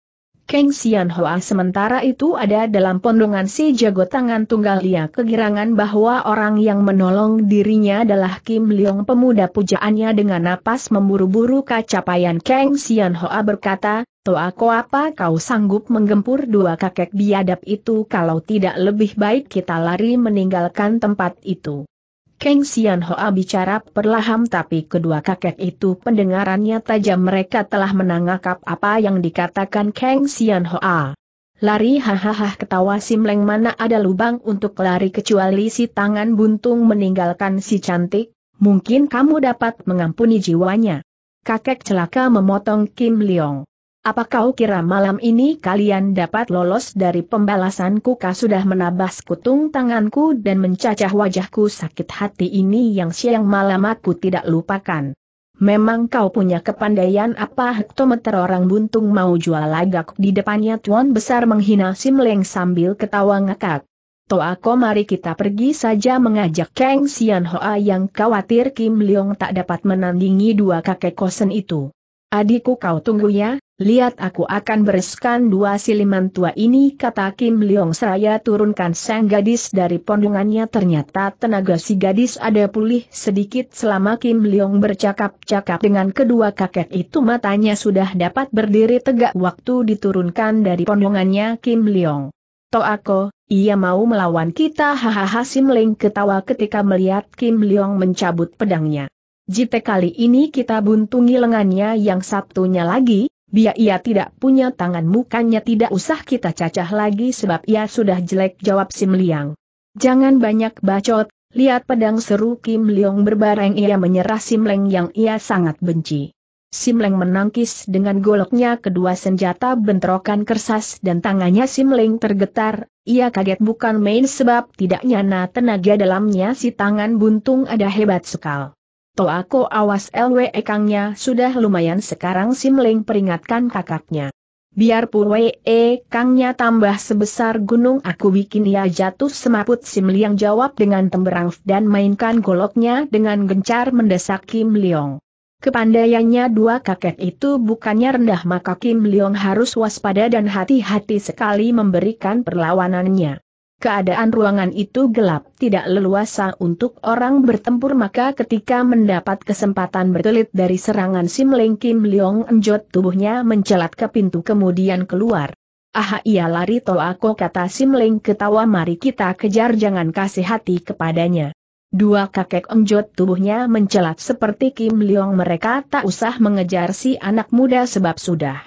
Keng Xianhua Hoa sementara itu ada dalam pondongan si jago tangan tunggal dia kegirangan bahwa orang yang menolong dirinya adalah Kim Leong pemuda pujaannya dengan napas memburu-buru kacapayan Keng Xianhua Hoa berkata, ko apa kau sanggup menggempur dua kakek biadab itu kalau tidak lebih baik kita lari meninggalkan tempat itu. Keng Sian Hoa bicara perlahan tapi kedua kakek itu pendengarannya tajam mereka telah menangkap apa yang dikatakan Keng Sian Hoa. Lari hahaha ketawa Simleng mana ada lubang untuk lari kecuali si tangan buntung meninggalkan si cantik, mungkin kamu dapat mengampuni jiwanya. Kakek celaka memotong Kim Leong. Apa kau kira malam ini kalian dapat lolos dari pembalasanku? Kau sudah menabas kutung tanganku dan mencacah wajahku sakit hati ini yang siang malam aku tidak lupakan. Memang kau punya kepandaian apa hektometer orang buntung mau jual lagak di depannya tuan besar menghina Simleng sambil ketawa ngakak. Toako mari kita pergi saja mengajak Kang Sian Hoa yang khawatir Kim Leong tak dapat menandingi dua kakek kosen itu. Adikku kau tunggu ya, lihat aku akan bereskan dua siliman tua ini kata Kim Leong seraya turunkan sang gadis dari pondungannya. ternyata tenaga si gadis ada pulih sedikit selama Kim Leong bercakap-cakap dengan kedua kakek itu matanya sudah dapat berdiri tegak waktu diturunkan dari pondungannya. Kim Leong. aku, ia mau melawan kita hahaha Sim Ling ketawa ketika melihat Kim Leong mencabut pedangnya. Jika kali ini kita buntungi lengannya yang satunya lagi, biar ia tidak punya tangan mukanya tidak usah kita cacah lagi sebab ia sudah jelek jawab Sim Liang. Jangan banyak bacot, lihat pedang seru Kim Leong berbareng ia menyerah Sim Leng yang ia sangat benci. Sim Leng menangkis dengan goloknya kedua senjata bentrokan kersas dan tangannya Sim Leng tergetar, ia kaget bukan main sebab tidak nyana tenaga dalamnya si tangan buntung ada hebat sekali ko awas LW Ekangnya sudah lumayan sekarang Simling peringatkan kakaknya. Biar Purwe Ekangnya tambah sebesar gunung aku bikin ia jatuh semaput Simliang jawab dengan temberang dan mainkan goloknya dengan gencar mendesak Kim Leong. Kepandaiannya dua kakek itu bukannya rendah maka Kim Leong harus waspada dan hati-hati sekali memberikan perlawanannya. Keadaan ruangan itu gelap, tidak leluasa untuk orang bertempur maka ketika mendapat kesempatan berkelit dari serangan Simling Kim Leong Enjot tubuhnya mencelat ke pintu kemudian keluar. Aha ia lari toako kata Simling ketawa mari kita kejar jangan kasih hati kepadanya. Dua kakek Enjot tubuhnya mencelat seperti Kim Leong mereka tak usah mengejar si anak muda sebab sudah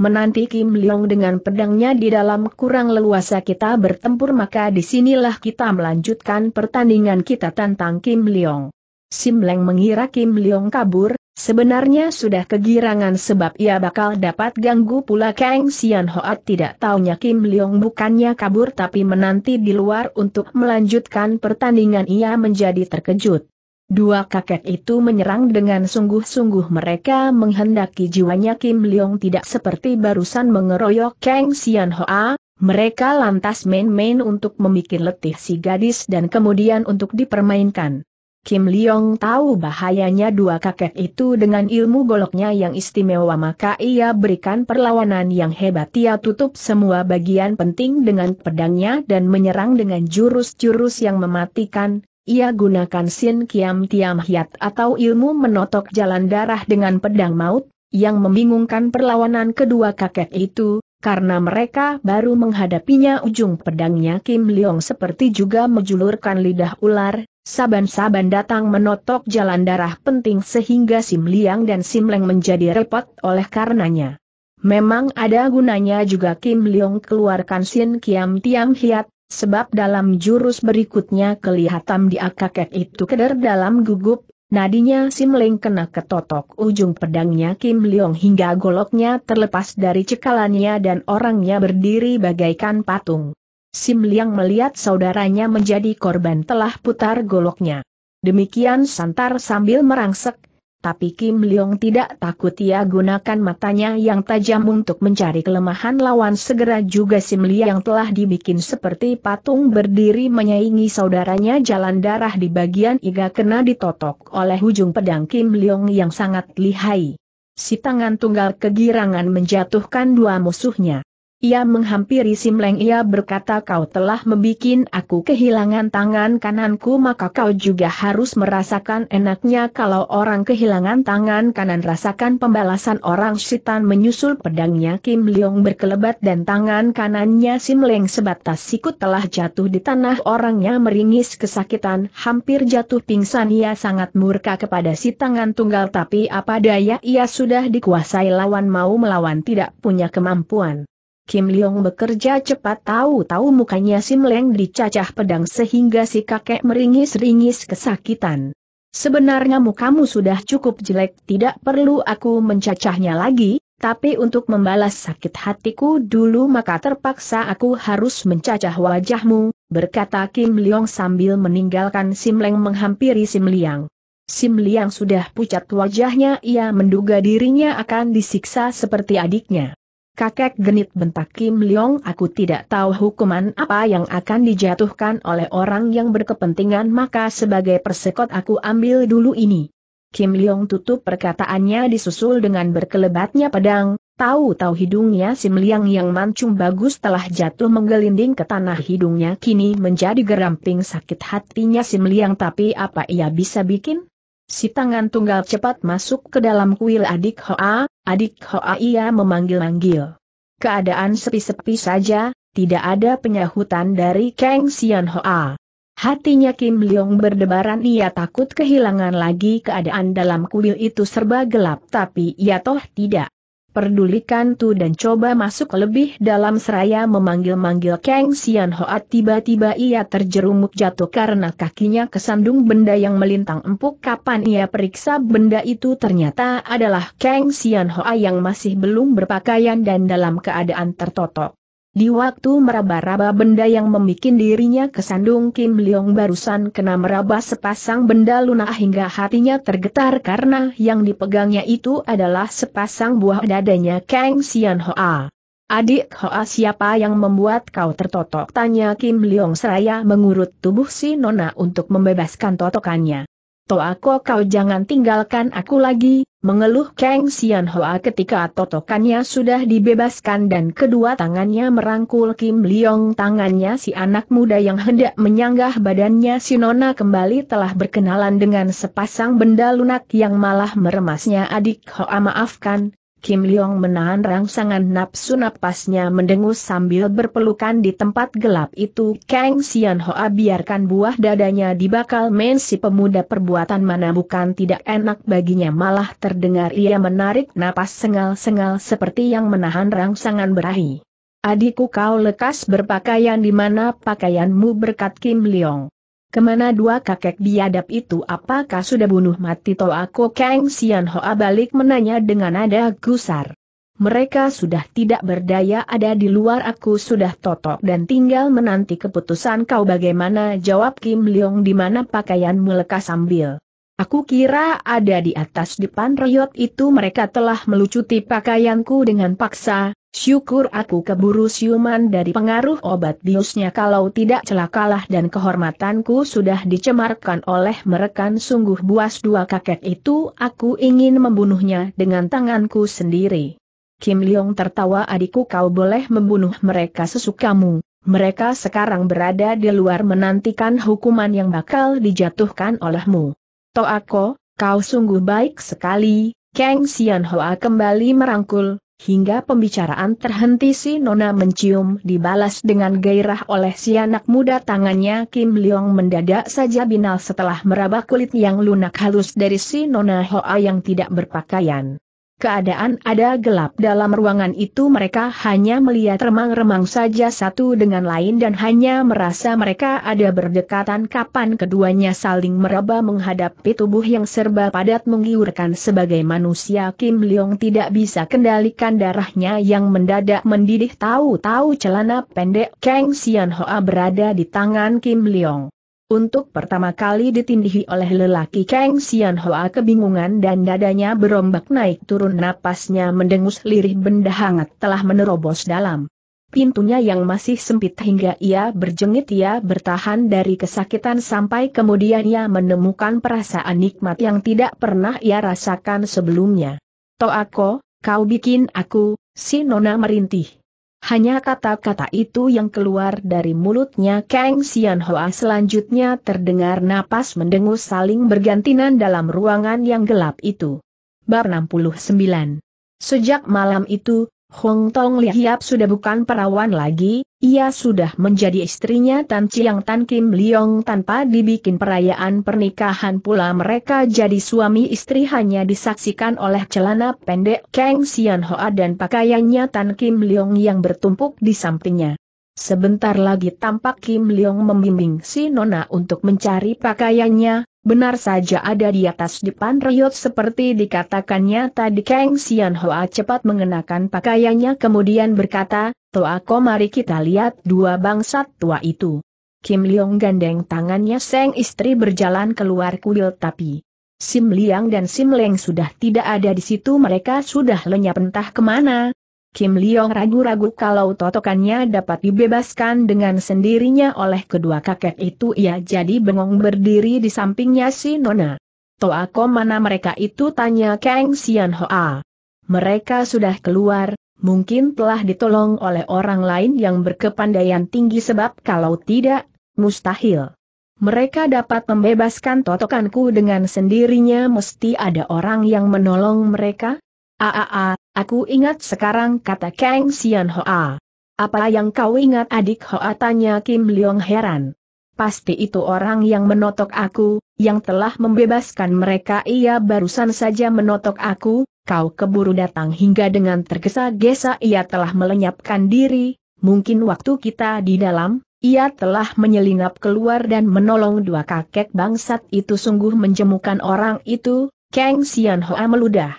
menanti Kim Leong dengan pedangnya di dalam kurang leluasa kita bertempur maka disinilah kita melanjutkan pertandingan kita tentang Kim Leong. Sim Leng mengira Kim Leong kabur, sebenarnya sudah kegirangan sebab ia bakal dapat ganggu pula Kang Sian Hoat tidak taunya Kim Leong bukannya kabur tapi menanti di luar untuk melanjutkan pertandingan ia menjadi terkejut. Dua kakek itu menyerang dengan sungguh-sungguh mereka menghendaki jiwanya Kim Leong tidak seperti barusan mengeroyok Kang Sian Hoa, mereka lantas main-main untuk memikir letih si gadis dan kemudian untuk dipermainkan. Kim Leong tahu bahayanya dua kakek itu dengan ilmu goloknya yang istimewa maka ia berikan perlawanan yang hebat ia tutup semua bagian penting dengan pedangnya dan menyerang dengan jurus-jurus yang mematikan, ia gunakan Sin Kiam Tiam Hiat atau ilmu menotok jalan darah dengan pedang maut, yang membingungkan perlawanan kedua kakek itu, karena mereka baru menghadapinya ujung pedangnya Kim Leong seperti juga menjulurkan lidah ular, saban-saban datang menotok jalan darah penting sehingga Sim Liang dan Sim Leng menjadi repot oleh karenanya. Memang ada gunanya juga Kim Leong keluarkan Sin Kiam Tiam Hiat, Sebab dalam jurus berikutnya kelihatan dia kakek itu keder dalam gugup, nadinya Simling kena ketotok ujung pedangnya Kim Leong hingga goloknya terlepas dari cekalannya dan orangnya berdiri bagaikan patung. Sim Liang melihat saudaranya menjadi korban telah putar goloknya. Demikian santar sambil merangsek, tapi Kim Leong tidak takut ia gunakan matanya yang tajam untuk mencari kelemahan lawan segera juga Sim Lee yang telah dibikin seperti patung berdiri menyaingi saudaranya jalan darah di bagian iga kena ditotok oleh ujung pedang Kim Leong yang sangat lihai. Si tangan tunggal kegirangan menjatuhkan dua musuhnya. Ia menghampiri Simleng ia berkata kau telah membuat aku kehilangan tangan kananku maka kau juga harus merasakan enaknya kalau orang kehilangan tangan kanan rasakan pembalasan orang Sitan menyusul pedangnya Kim Leong berkelebat dan tangan kanannya Simleng sebatas sikut telah jatuh di tanah orangnya meringis kesakitan hampir jatuh pingsan ia sangat murka kepada si tangan tunggal tapi apa daya ia sudah dikuasai lawan mau melawan tidak punya kemampuan. Kim Leong bekerja cepat tahu-tahu mukanya Sim Leng dicacah pedang sehingga si kakek meringis-ringis kesakitan. Sebenarnya mukamu sudah cukup jelek tidak perlu aku mencacahnya lagi, tapi untuk membalas sakit hatiku dulu maka terpaksa aku harus mencacah wajahmu, berkata Kim Leong sambil meninggalkan Sim Leng menghampiri Sim Liang. Sim Liang sudah pucat wajahnya ia menduga dirinya akan disiksa seperti adiknya. Kakek genit bentak Kim Leong aku tidak tahu hukuman apa yang akan dijatuhkan oleh orang yang berkepentingan maka sebagai persekot aku ambil dulu ini. Kim Leong tutup perkataannya disusul dengan berkelebatnya pedang, tahu-tahu hidungnya Sim Liang yang mancung bagus telah jatuh menggelinding ke tanah hidungnya kini menjadi geramping sakit hatinya Sim Liang tapi apa ia bisa bikin? Si tangan tunggal cepat masuk ke dalam kuil adik Hoa, adik Hoa ia memanggil-manggil. Keadaan sepi-sepi saja, tidak ada penyahutan dari Kang Sian Hoa. Hatinya Kim Leong berdebaran ia takut kehilangan lagi keadaan dalam kuil itu serba gelap tapi ia toh tidak. Perdulikan Tu dan coba masuk lebih dalam seraya memanggil-manggil Kang Sian Hoat tiba-tiba ia terjerumuk jatuh karena kakinya kesandung benda yang melintang empuk kapan ia periksa benda itu ternyata adalah Kang Sian Hoa yang masih belum berpakaian dan dalam keadaan tertotok. Di waktu meraba-raba benda yang memikin dirinya kesandung Kim Leong barusan kena meraba sepasang benda lunak hingga hatinya tergetar karena yang dipegangnya itu adalah sepasang buah dadanya Kang Sian Hoa. Adik Hoa siapa yang membuat kau tertotok? Tanya Kim Leong seraya mengurut tubuh si Nona untuk membebaskan totokannya. Toako kau jangan tinggalkan aku lagi, mengeluh Kang Xian Hoa ketika totokannya sudah dibebaskan dan kedua tangannya merangkul Kim Liong tangannya si anak muda yang hendak menyanggah badannya si Nona kembali telah berkenalan dengan sepasang benda lunak yang malah meremasnya adik Hoa maafkan, Kim Leong menahan rangsangan nafsu napasnya mendengus sambil berpelukan di tempat gelap itu Kang Sian Hoa ah, biarkan buah dadanya dibakal men si pemuda perbuatan mana bukan tidak enak baginya malah terdengar ia menarik napas sengal-sengal seperti yang menahan rangsangan berahi. Adikku kau lekas berpakaian di mana pakaianmu berkat Kim Leong. Kemana dua kakek biadab itu apakah sudah bunuh mati aku Kang Sian Hoa balik menanya dengan nada gusar. Mereka sudah tidak berdaya ada di luar aku sudah totok dan tinggal menanti keputusan kau bagaimana jawab Kim Leong di mana pakaian melekas sambil Aku kira ada di atas depan reyot itu mereka telah melucuti pakaianku dengan paksa, syukur aku keburu siuman dari pengaruh obat biusnya kalau tidak celakalah dan kehormatanku sudah dicemarkan oleh merekan sungguh buas dua kakek itu aku ingin membunuhnya dengan tanganku sendiri. Kim Leong tertawa adikku kau boleh membunuh mereka sesukamu, mereka sekarang berada di luar menantikan hukuman yang bakal dijatuhkan olehmu. Toako, kau sungguh baik sekali, Kang Sian Hoa kembali merangkul, hingga pembicaraan terhenti si Nona mencium dibalas dengan gairah oleh si anak muda tangannya Kim Leong mendadak saja binal setelah meraba kulit yang lunak halus dari si Nona Hoa yang tidak berpakaian. Keadaan ada gelap dalam ruangan itu mereka hanya melihat remang-remang saja satu dengan lain dan hanya merasa mereka ada berdekatan kapan keduanya saling meraba menghadapi tubuh yang serba padat menggiurkan sebagai manusia Kim Leong tidak bisa kendalikan darahnya yang mendadak mendidih tahu-tahu celana pendek Kang Sian Hoa berada di tangan Kim Leong. Untuk pertama kali ditindihi oleh lelaki Kang Sian Hoa kebingungan dan dadanya berombak naik turun napasnya mendengus lirih benda hangat telah menerobos dalam. Pintunya yang masih sempit hingga ia berjengit ia bertahan dari kesakitan sampai kemudian ia menemukan perasaan nikmat yang tidak pernah ia rasakan sebelumnya. Toako, kau bikin aku, si Nona merintih. Hanya kata-kata itu yang keluar dari mulutnya Kang Xianhua Hoa selanjutnya terdengar napas mendengus saling bergantinan dalam ruangan yang gelap itu. Bab 69 Sejak malam itu, Hong Tong iya. Liap sudah bukan perawan lagi, ia sudah menjadi istrinya Tan Chiang Tan Kim Liong tanpa dibikin perayaan pernikahan pula mereka jadi suami istri hanya disaksikan oleh celana pendek Kang Sian Hoa dan pakaiannya Tan Kim Liong yang bertumpuk di sampingnya. Sebentar lagi tampak Kim Liong membimbing si Nona untuk mencari pakaiannya, Benar saja ada di atas depan Riot seperti dikatakannya tadi Kang Sian Hoa cepat mengenakan pakaiannya kemudian berkata, Toako mari kita lihat dua bangsat tua itu. Kim Leong gandeng tangannya Seng istri berjalan keluar kuil tapi. Sim Liang dan Sim Leng sudah tidak ada di situ mereka sudah lenyap entah kemana, Kim Leong ragu-ragu kalau totokannya dapat dibebaskan dengan sendirinya oleh kedua kakek itu ia jadi bengong berdiri di sampingnya si Nona. Toa ko mana mereka itu tanya Kang Sian Hoa. Mereka sudah keluar, mungkin telah ditolong oleh orang lain yang berkepandaian tinggi sebab kalau tidak, mustahil. Mereka dapat membebaskan totokanku dengan sendirinya mesti ada orang yang menolong mereka? Aa, Aku ingat sekarang kata Kang Sian Hoa. Apa yang kau ingat adik Hoa tanya Kim Leong heran. Pasti itu orang yang menotok aku, yang telah membebaskan mereka ia barusan saja menotok aku, kau keburu datang hingga dengan tergesa-gesa ia telah melenyapkan diri, mungkin waktu kita di dalam, ia telah menyelinap keluar dan menolong dua kakek bangsat itu sungguh menjemukan orang itu, Kang Sian Hoa meludah.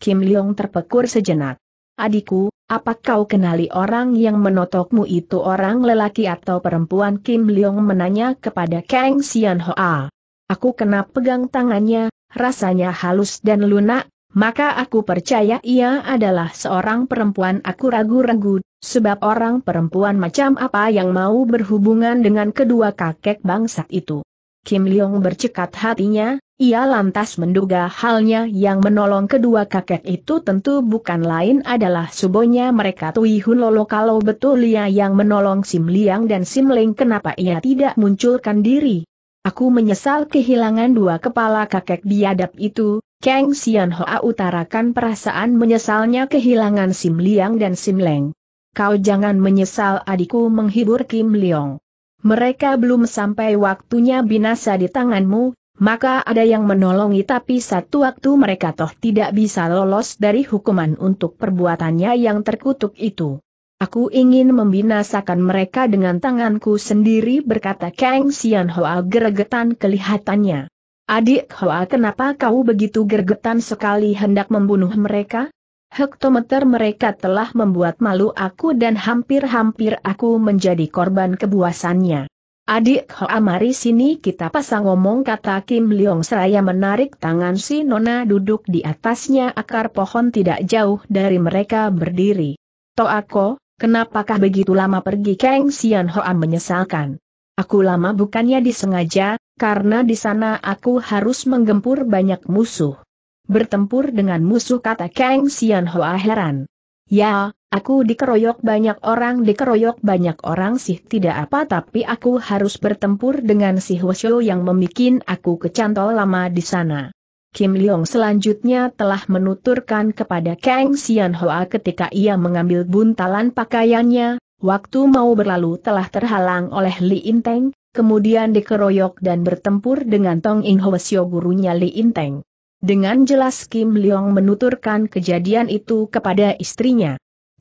Kim Leong terpekur sejenak. Adikku, apa kau kenali orang yang menotokmu itu orang lelaki atau perempuan Kim Leong menanya kepada Kang Sian Hoa. Aku kena pegang tangannya, rasanya halus dan lunak, maka aku percaya ia adalah seorang perempuan aku ragu-ragu, sebab orang perempuan macam apa yang mau berhubungan dengan kedua kakek bangsa itu. Kim Leong bercekat hatinya, ia lantas menduga halnya yang menolong kedua kakek itu tentu bukan lain adalah subonya mereka Tui Hun Lolo kalau betul ia yang menolong Sim Liang dan Sim Ling kenapa ia tidak munculkan diri. Aku menyesal kehilangan dua kepala kakek biadab itu, Kang Sian Hoa utarakan perasaan menyesalnya kehilangan Sim Liang dan Sim Leng. Kau jangan menyesal adikku menghibur Kim Leong. Mereka belum sampai waktunya binasa di tanganmu, maka ada yang menolongi tapi satu waktu mereka toh tidak bisa lolos dari hukuman untuk perbuatannya yang terkutuk itu. Aku ingin membinasakan mereka dengan tanganku sendiri berkata Kang Sian Hoa geregetan kelihatannya. Adik Hoa kenapa kau begitu gergetan sekali hendak membunuh mereka? Hektometer mereka telah membuat malu aku dan hampir-hampir aku menjadi korban kebuasannya. Adik Hoa mari sini kita pasang ngomong kata Kim Leong seraya menarik tangan si Nona duduk di atasnya akar pohon tidak jauh dari mereka berdiri. Toako, kenapakah begitu lama pergi Kang Sian Hoa menyesalkan. Aku lama bukannya disengaja, karena di sana aku harus menggempur banyak musuh. Bertempur dengan musuh kata Kang Sian Hoa heran. Ya, Aku dikeroyok banyak orang dikeroyok banyak orang sih tidak apa tapi aku harus bertempur dengan si Hwasyo yang membuat aku kecantol lama di sana. Kim Leong selanjutnya telah menuturkan kepada Kang Sian Hoa ketika ia mengambil buntalan pakaiannya, waktu mau berlalu telah terhalang oleh Li Inteng, kemudian dikeroyok dan bertempur dengan Tong In Hwasyo gurunya Li Inteng. Dengan jelas Kim Leong menuturkan kejadian itu kepada istrinya.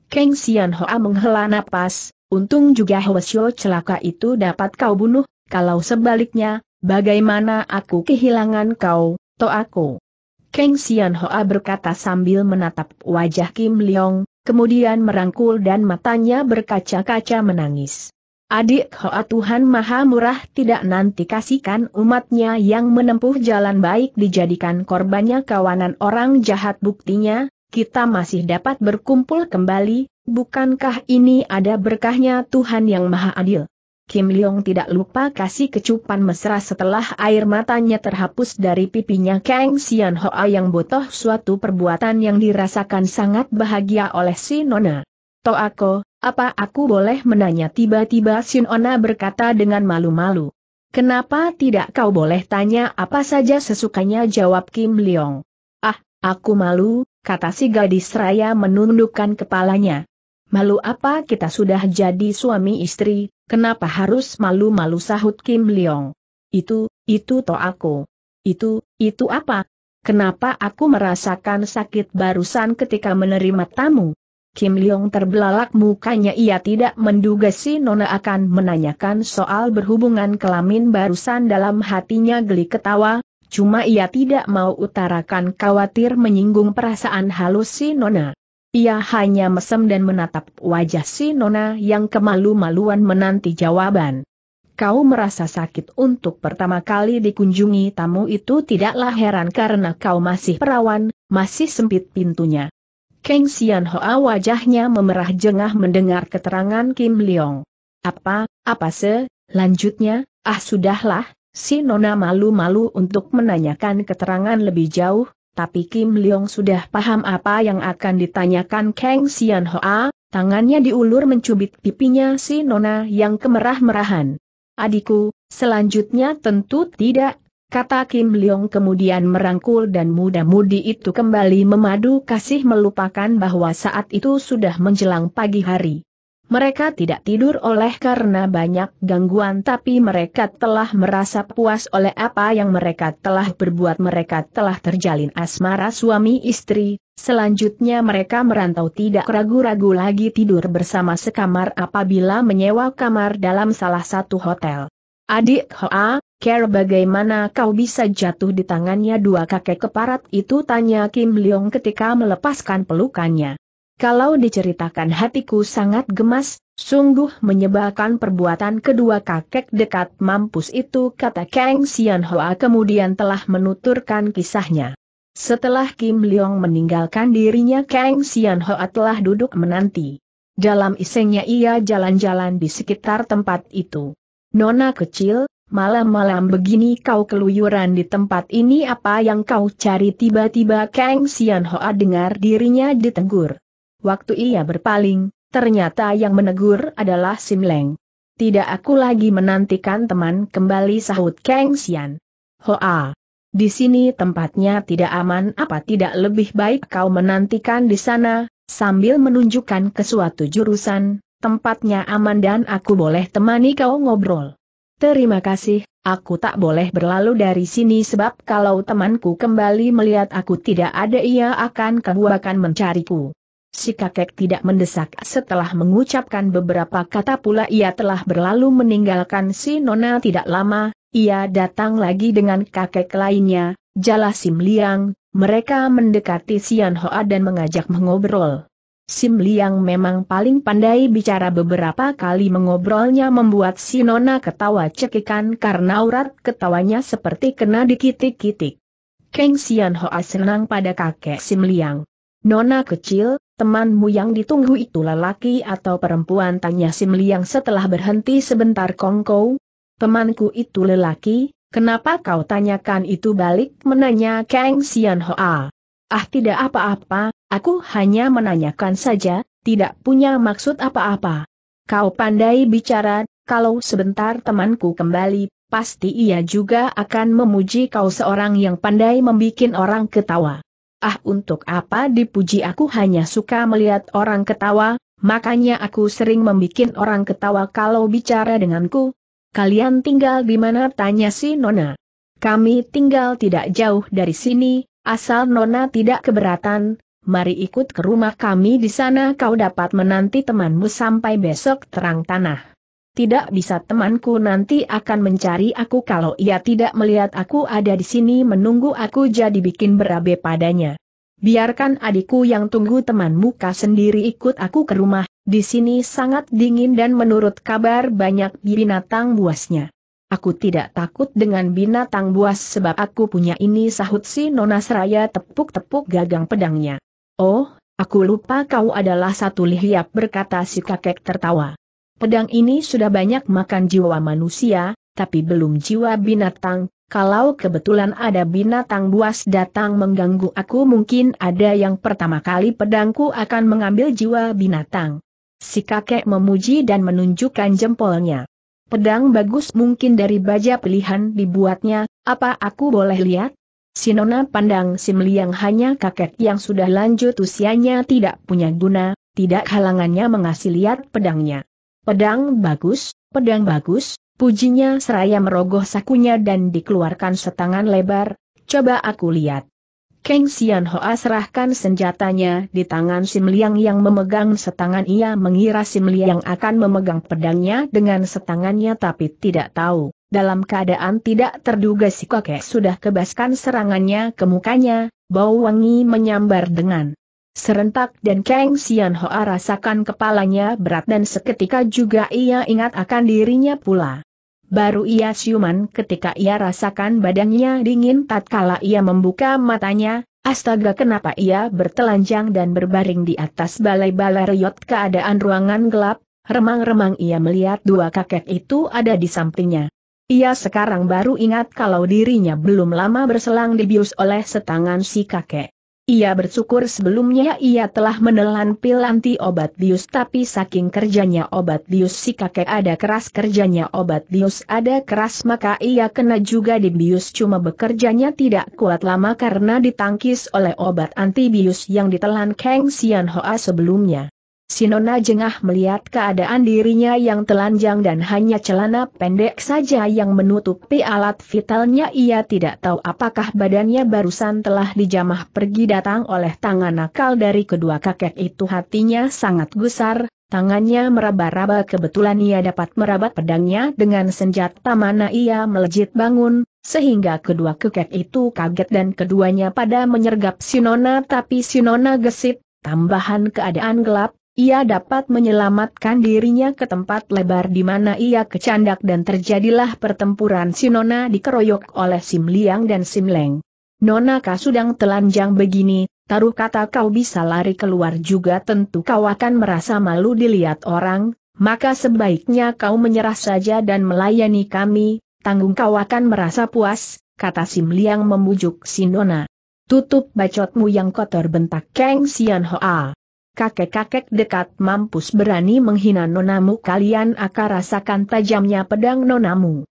Keng Sian Hoa menghela napas, untung juga Hwasyo celaka itu dapat kau bunuh, kalau sebaliknya, bagaimana aku kehilangan kau, aku. Keng Sian Hoa berkata sambil menatap wajah Kim Leong, kemudian merangkul dan matanya berkaca-kaca menangis. Adik Hoa Tuhan Maha Murah tidak nanti kasihkan umatnya yang menempuh jalan baik dijadikan korbannya kawanan orang jahat buktinya, kita masih dapat berkumpul kembali, bukankah ini ada berkahnya Tuhan yang Maha Adil? Kim Leong tidak lupa kasih kecupan mesra setelah air matanya terhapus dari pipinya Kang Sian Hoa yang botoh suatu perbuatan yang dirasakan sangat bahagia oleh si Nona. aku, apa aku boleh menanya tiba-tiba si Nona berkata dengan malu-malu. Kenapa tidak kau boleh tanya apa saja sesukanya jawab Kim Leong. Ah, aku malu, kata si gadis raya menundukkan kepalanya. Malu apa kita sudah jadi suami istri, kenapa harus malu-malu sahut Kim Leong? Itu, itu to aku. Itu, itu apa? Kenapa aku merasakan sakit barusan ketika menerima tamu? Kim Leong terbelalak mukanya ia tidak menduga si Nona akan menanyakan soal berhubungan kelamin barusan dalam hatinya geli ketawa, cuma ia tidak mau utarakan khawatir menyinggung perasaan halus si Nona. Ia hanya mesem dan menatap wajah si Nona yang kemalu-maluan menanti jawaban. Kau merasa sakit untuk pertama kali dikunjungi tamu itu tidaklah heran karena kau masih perawan, masih sempit pintunya. Keng Sian Hoa wajahnya memerah jengah mendengar keterangan Kim Leong. Apa, apa se, lanjutnya, ah sudahlah, Si Nona malu-malu untuk menanyakan keterangan lebih jauh, tapi Kim Leong sudah paham apa yang akan ditanyakan Kang Sian Hoa, tangannya diulur mencubit pipinya si Nona yang kemerah-merahan. Adikku, selanjutnya tentu tidak, kata Kim Leong kemudian merangkul dan muda-mudi itu kembali memadu kasih melupakan bahwa saat itu sudah menjelang pagi hari. Mereka tidak tidur oleh karena banyak gangguan tapi mereka telah merasa puas oleh apa yang mereka telah berbuat mereka telah terjalin asmara suami istri, selanjutnya mereka merantau tidak ragu-ragu lagi tidur bersama sekamar apabila menyewa kamar dalam salah satu hotel. Adik Hoa, Care bagaimana kau bisa jatuh di tangannya dua kakek keparat itu tanya Kim Leong ketika melepaskan pelukannya. Kalau diceritakan hatiku sangat gemas, sungguh menyebalkan perbuatan kedua kakek dekat mampus itu kata Kang Xianhua Hoa kemudian telah menuturkan kisahnya. Setelah Kim Leong meninggalkan dirinya Kang Xianhua Hoa telah duduk menanti. Dalam isengnya ia jalan-jalan di sekitar tempat itu. Nona kecil, Malam-malam begini kau keluyuran di tempat ini apa yang kau cari tiba-tiba Kang Xianhua Hoa dengar dirinya ditegur. Waktu ia berpaling, ternyata yang menegur adalah Sim Leng. Tidak aku lagi menantikan teman kembali sahut Kang Xian. Hoa! Di sini tempatnya tidak aman apa tidak lebih baik kau menantikan di sana, sambil menunjukkan ke suatu jurusan, tempatnya aman dan aku boleh temani kau ngobrol. Terima kasih, aku tak boleh berlalu dari sini sebab kalau temanku kembali melihat aku tidak ada ia akan kebuakan mencariku. Si kakek tidak mendesak setelah mengucapkan beberapa kata pula ia telah berlalu meninggalkan si Nona tidak lama, ia datang lagi dengan kakek lainnya, Jala Sim Liang, mereka mendekati Sian Hoa dan mengajak mengobrol. Sim Liang memang paling pandai bicara beberapa kali mengobrolnya membuat si Nona ketawa cekikan karena urat ketawanya seperti kena dikitik-kitik. Keng Sian Hoa senang pada kakek Sim Liang. Nona kecil, Temanmu yang ditunggu itu lelaki atau perempuan tanya Sim Liang setelah berhenti sebentar kongkou. Temanku itu lelaki, kenapa kau tanyakan itu balik menanya Kang Sian Hoa. Ah tidak apa-apa, aku hanya menanyakan saja, tidak punya maksud apa-apa. Kau pandai bicara, kalau sebentar temanku kembali, pasti ia juga akan memuji kau seorang yang pandai membuat orang ketawa ah untuk apa dipuji aku hanya suka melihat orang ketawa, makanya aku sering membuat orang ketawa kalau bicara denganku. Kalian tinggal di mana tanya si Nona. Kami tinggal tidak jauh dari sini, asal Nona tidak keberatan, mari ikut ke rumah kami di sana kau dapat menanti temanmu sampai besok terang tanah tidak bisa temanku nanti akan mencari aku kalau ia tidak melihat aku ada di sini menunggu aku jadi bikin berabe padanya. Biarkan adikku yang tunggu teman muka sendiri ikut aku ke rumah, di sini sangat dingin dan menurut kabar banyak binatang buasnya. Aku tidak takut dengan binatang buas sebab aku punya ini sahut si Nona Seraya tepuk-tepuk gagang pedangnya. Oh, aku lupa kau adalah satu lihiap berkata si kakek tertawa. Pedang ini sudah banyak makan jiwa manusia, tapi belum jiwa binatang. Kalau kebetulan ada binatang buas datang mengganggu aku mungkin ada yang pertama kali pedangku akan mengambil jiwa binatang. Si kakek memuji dan menunjukkan jempolnya. Pedang bagus mungkin dari baja pilihan dibuatnya, apa aku boleh lihat? Sinona pandang simliang hanya kakek yang sudah lanjut usianya tidak punya guna, tidak halangannya mengasih lihat pedangnya. Pedang bagus, pedang bagus, pujinya seraya merogoh sakunya dan dikeluarkan setangan lebar, coba aku lihat. Keng Sian Hoa serahkan senjatanya di tangan Sim Liang yang memegang setangan ia mengira Sim Liang akan memegang pedangnya dengan setangannya tapi tidak tahu. Dalam keadaan tidak terduga si kakek sudah kebaskan serangannya ke mukanya, bau wangi menyambar dengan Serentak dan Kang Sian Hoa rasakan kepalanya berat dan seketika juga ia ingat akan dirinya pula. Baru ia siuman ketika ia rasakan badannya dingin tatkala ia membuka matanya, astaga kenapa ia bertelanjang dan berbaring di atas balai-balai riot? keadaan ruangan gelap, remang-remang ia melihat dua kakek itu ada di sampingnya. Ia sekarang baru ingat kalau dirinya belum lama berselang dibius oleh setangan si kakek. Ia bersyukur sebelumnya ia telah menelan pil anti obat bius tapi saking kerjanya obat bius si kakek ada keras kerjanya obat bius ada keras maka ia kena juga di bius cuma bekerjanya tidak kuat lama karena ditangkis oleh obat anti bius yang ditelan Kang Sian Hoa sebelumnya. Sinona jengah melihat keadaan dirinya yang telanjang dan hanya celana pendek saja yang menutupi alat vitalnya ia tidak tahu apakah badannya barusan telah dijamah pergi datang oleh tangan nakal dari kedua kakek itu hatinya sangat gusar, tangannya meraba-raba kebetulan ia dapat merabat pedangnya dengan senjata mana ia melejit bangun, sehingga kedua kakek itu kaget dan keduanya pada menyergap Sinona tapi Sinona gesit, tambahan keadaan gelap, ia dapat menyelamatkan dirinya ke tempat lebar di mana ia kecandak dan terjadilah pertempuran si Nona dikeroyok oleh Sim Liang dan Sim Leng. Nona kasudang telanjang begini, taruh kata kau bisa lari keluar juga tentu kau akan merasa malu dilihat orang, maka sebaiknya kau menyerah saja dan melayani kami, tanggung kau akan merasa puas, kata Sim Liang membujuk si Nona. Tutup bacotmu yang kotor bentak Kang Xian Hoa kakek-kakek dekat mampus berani menghina nonamu kalian akan rasakan tajamnya pedang nonamu.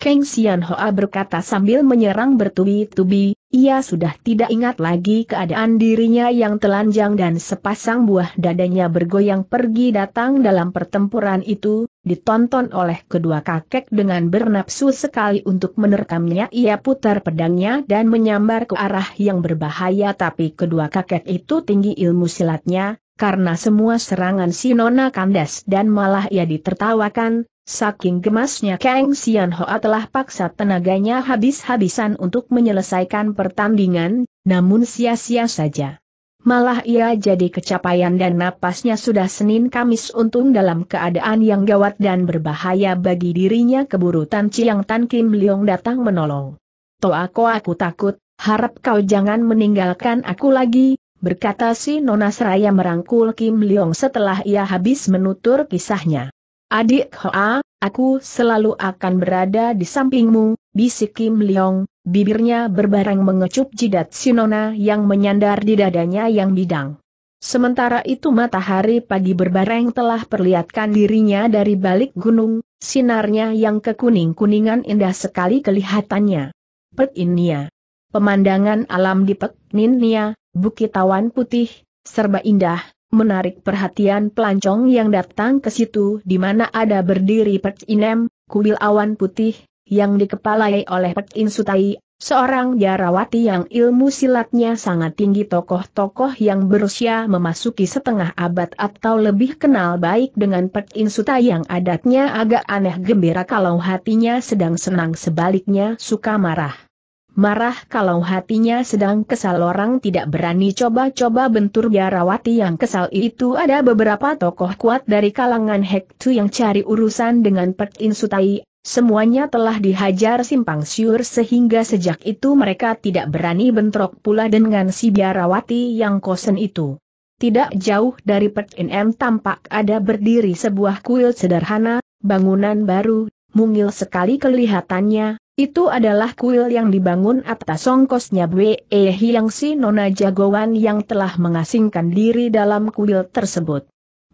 Keng Sian Hoa berkata sambil menyerang bertubi-tubi, ia sudah tidak ingat lagi keadaan dirinya yang telanjang dan sepasang buah dadanya bergoyang pergi datang dalam pertempuran itu, ditonton oleh kedua kakek dengan bernapsu sekali untuk menerkamnya ia putar pedangnya dan menyambar ke arah yang berbahaya tapi kedua kakek itu tinggi ilmu silatnya, karena semua serangan si Nona kandas dan malah ia ditertawakan, saking gemasnya Kang Sian Hoa telah paksa tenaganya habis-habisan untuk menyelesaikan pertandingan, namun sia-sia saja. Malah ia jadi kecapaian dan napasnya sudah Senin Kamis untung dalam keadaan yang gawat dan berbahaya bagi dirinya keburu Tan Chiang Tan Kim Leong datang menolong. Toa aku takut, harap kau jangan meninggalkan aku lagi, berkata si Nona Seraya merangkul Kim Leong setelah ia habis menutur kisahnya. Adik Hoa, aku selalu akan berada di sampingmu, bisik Kim Leong, bibirnya berbareng mengecup jidat si nona yang menyandar di dadanya yang bidang. Sementara itu matahari pagi berbareng telah perlihatkan dirinya dari balik gunung, sinarnya yang kekuning-kuningan indah sekali kelihatannya. Pet pemandangan alam di Pekninia, bukit tawan putih, serba indah, menarik perhatian pelancong yang datang ke situ di mana ada berdiri Inem, Kubil awan putih, yang dikepalai oleh Pekin Sutai, seorang biarawati yang ilmu silatnya sangat tinggi tokoh-tokoh yang berusia memasuki setengah abad atau lebih kenal baik dengan Pekin Sutai yang adatnya agak aneh gembira kalau hatinya sedang senang sebaliknya suka marah. Marah kalau hatinya sedang kesal orang tidak berani coba-coba bentur biarawati yang kesal itu ada beberapa tokoh kuat dari kalangan Hektu yang cari urusan dengan Pek Sutai, Semuanya telah dihajar simpang siur sehingga sejak itu mereka tidak berani bentrok pula dengan si biarawati yang kosen itu. Tidak jauh dari Pek M tampak ada berdiri sebuah kuil sederhana, bangunan baru, mungil sekali kelihatannya, itu adalah kuil yang dibangun atas ongkosnya Bwe e Hiang si nona jagoan yang telah mengasingkan diri dalam kuil tersebut.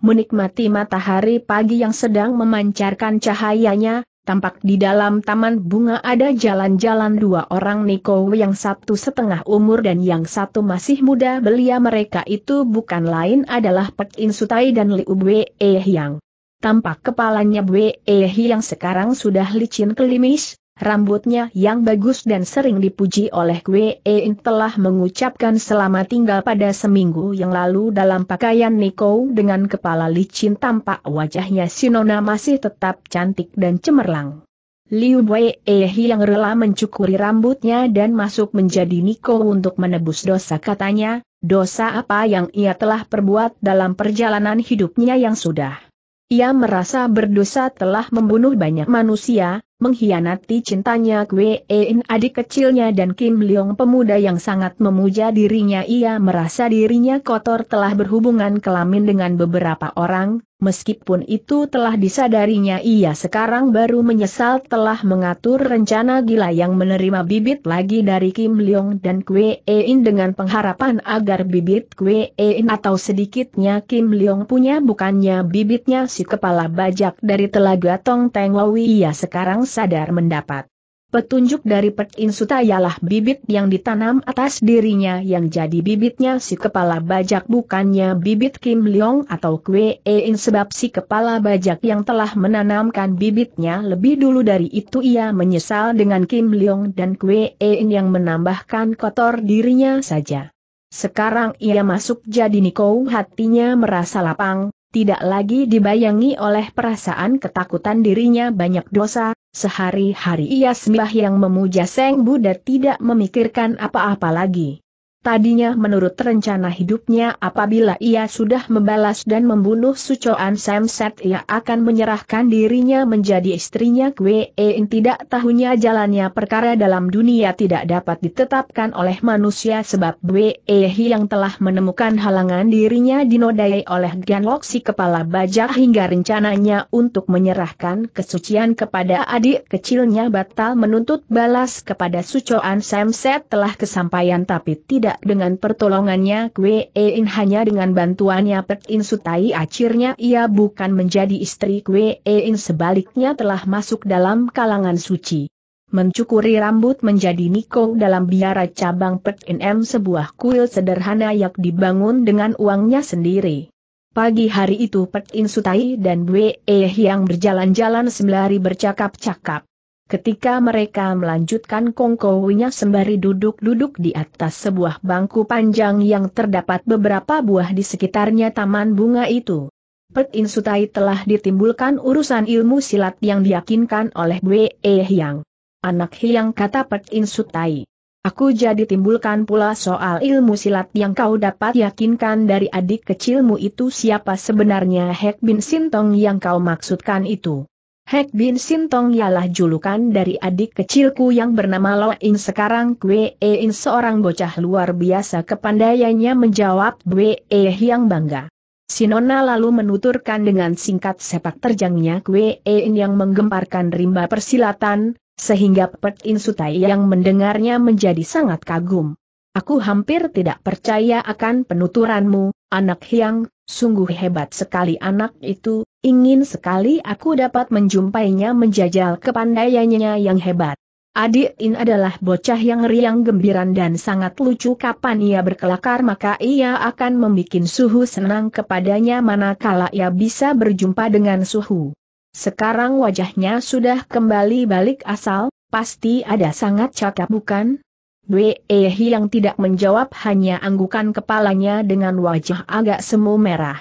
Menikmati matahari pagi yang sedang memancarkan cahayanya, tampak di dalam taman bunga ada jalan-jalan dua orang Niko yang satu setengah umur dan yang satu masih muda belia mereka itu bukan lain adalah Pek In Sutai dan Liu Bwe e Hiang. Tampak kepalanya Bwe e Hiang sekarang sudah licin kelimis, Rambutnya yang bagus dan sering dipuji oleh Kwe Ein telah mengucapkan selama tinggal pada seminggu yang lalu dalam pakaian Niko dengan kepala licin tampak wajahnya Sinona masih tetap cantik dan cemerlang. Liu Wei Ehi yang rela mencukuri rambutnya dan masuk menjadi Niko untuk menebus dosa katanya, dosa apa yang ia telah perbuat dalam perjalanan hidupnya yang sudah. Ia merasa berdosa telah membunuh banyak manusia, mengkhianati cintanya Kwe Ein adik kecilnya dan Kim Leong pemuda yang sangat memuja dirinya ia merasa dirinya kotor telah berhubungan kelamin dengan beberapa orang, meskipun itu telah disadarinya ia sekarang baru menyesal telah mengatur rencana gila yang menerima bibit lagi dari Kim Leong dan Kwe dengan pengharapan agar bibit Kwe Ein atau sedikitnya Kim Leong punya bukannya bibitnya si kepala bajak dari telaga Tong Wawi ia sekarang sadar mendapat. Petunjuk dari Pek Insuta ialah bibit yang ditanam atas dirinya yang jadi bibitnya si kepala bajak bukannya bibit Kim Leong atau Kwe e In sebab si kepala bajak yang telah menanamkan bibitnya lebih dulu dari itu ia menyesal dengan Kim Leong dan Kwe e In yang menambahkan kotor dirinya saja. Sekarang ia masuk jadi Niko hatinya merasa lapang, tidak lagi dibayangi oleh perasaan ketakutan dirinya banyak dosa, Sehari-hari ia sembah yang memuja Seng Buddha tidak memikirkan apa-apa lagi. Tadinya menurut rencana hidupnya apabila ia sudah membalas dan membunuh Sucoan Samset ia akan menyerahkan dirinya menjadi istrinya Kwe tidak tahunya jalannya perkara dalam dunia tidak dapat ditetapkan oleh manusia sebab Kwe yang telah menemukan halangan dirinya dinodai oleh si kepala bajak hingga rencananya untuk menyerahkan kesucian kepada adik kecilnya batal menuntut balas kepada Sucoan Samset telah kesampaian tapi tidak dengan pertolongannya Kwe hanya dengan bantuannya Pek Sutai akhirnya ia bukan menjadi istri Kwe sebaliknya telah masuk dalam kalangan suci. Mencukuri rambut menjadi niko dalam biara cabang Pek M sebuah kuil sederhana yang dibangun dengan uangnya sendiri. Pagi hari itu Pek Sutai dan Kwe yang berjalan-jalan sembari bercakap-cakap. Ketika mereka melanjutkan kongkowinya sembari duduk-duduk di atas sebuah bangku panjang yang terdapat beberapa buah di sekitarnya taman bunga itu. Pek Insutai telah ditimbulkan urusan ilmu silat yang diyakinkan oleh Bwe e Hyang. Anak Hyang kata Pek Insutai. Aku jadi timbulkan pula soal ilmu silat yang kau dapat yakinkan dari adik kecilmu itu siapa sebenarnya Hek Bin Sintong yang kau maksudkan itu. Hek Bin Sintong ialah julukan dari adik kecilku yang bernama Lo In sekarang Kwe In seorang bocah luar biasa kepandaiannya menjawab Kwe e yang bangga. Sinona lalu menuturkan dengan singkat sepak terjangnya Kwe In yang menggemparkan rimba persilatan, sehingga Pek In Sutai yang mendengarnya menjadi sangat kagum. Aku hampir tidak percaya akan penuturanmu, anak Hyang, Sungguh hebat sekali anak itu, ingin sekali aku dapat menjumpainya menjajal kepandaiannya yang hebat. Adik In adalah bocah yang riang gembiran dan sangat lucu kapan ia berkelakar maka ia akan membuat suhu senang kepadanya manakala ia bisa berjumpa dengan suhu. Sekarang wajahnya sudah kembali balik asal, pasti ada sangat cakap bukan? Ehi yang tidak menjawab hanya anggukan kepalanya dengan wajah agak semu merah.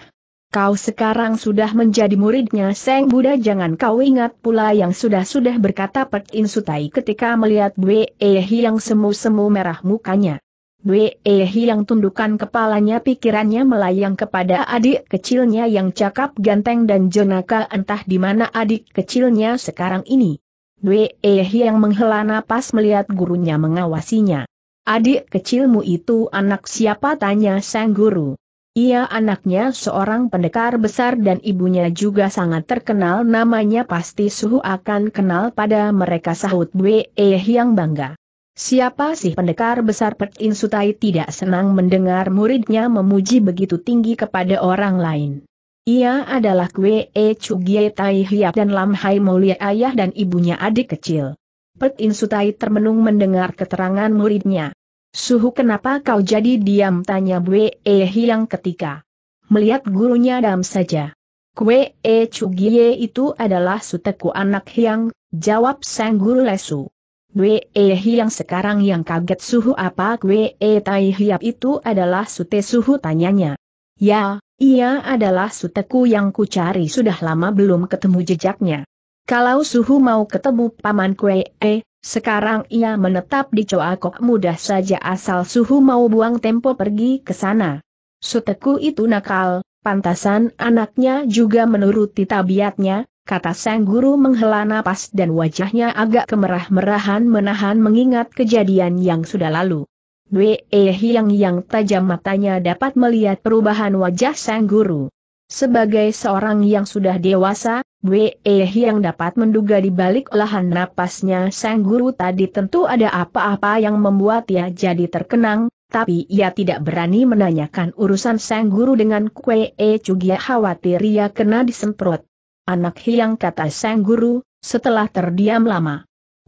Kau sekarang sudah menjadi muridnya Seng Buddha jangan kau ingat pula yang sudah-sudah berkata Pek In Sutai ketika melihat Ehi yang semu-semu merah mukanya. Ehi yang tundukkan kepalanya pikirannya melayang kepada adik kecilnya yang cakap ganteng dan jenaka entah di mana adik kecilnya sekarang ini. Dwe Eh yang menghela napas melihat gurunya mengawasinya. Adik kecilmu itu anak siapa tanya sang guru. Ia anaknya seorang pendekar besar dan ibunya juga sangat terkenal namanya pasti suhu akan kenal pada mereka sahut Bwe eh yang bangga. Siapa sih pendekar besar Pet Insutai tidak senang mendengar muridnya memuji begitu tinggi kepada orang lain. Ia adalah Kwe E Chugie Tai Hiap dan Lam Hai Mulia ayah dan ibunya adik kecil. Pek In Sutai termenung mendengar keterangan muridnya. Suhu kenapa kau jadi diam tanya Bwe E Hiang ketika melihat gurunya dam saja. Kwe E Chugie itu adalah suteku anak Hiang, jawab sang guru lesu. Bwe E Hiang sekarang yang kaget suhu apa Kwe E Tai Hiap itu adalah sute suhu tanyanya. Ya, ia adalah suteku yang kucari sudah lama belum ketemu jejaknya. Kalau suhu mau ketemu paman kue, eh, sekarang ia menetap di Coakok mudah saja asal suhu mau buang tempo pergi ke sana. Suteku itu nakal, pantasan anaknya juga menuruti tabiatnya, kata sang guru menghela napas dan wajahnya agak kemerah-merahan menahan mengingat kejadian yang sudah lalu. Wei eh, Hiang yang tajam matanya dapat melihat perubahan wajah sang guru. Sebagai seorang yang sudah dewasa, Wei eh, Hiang dapat menduga di balik olahan napasnya sang guru tadi tentu ada apa-apa yang membuat ia jadi terkenang, tapi ia tidak berani menanyakan urusan sang guru dengan Kue eh, Cugia khawatir ia kena disemprot. Anak hiang kata sang guru, setelah terdiam lama.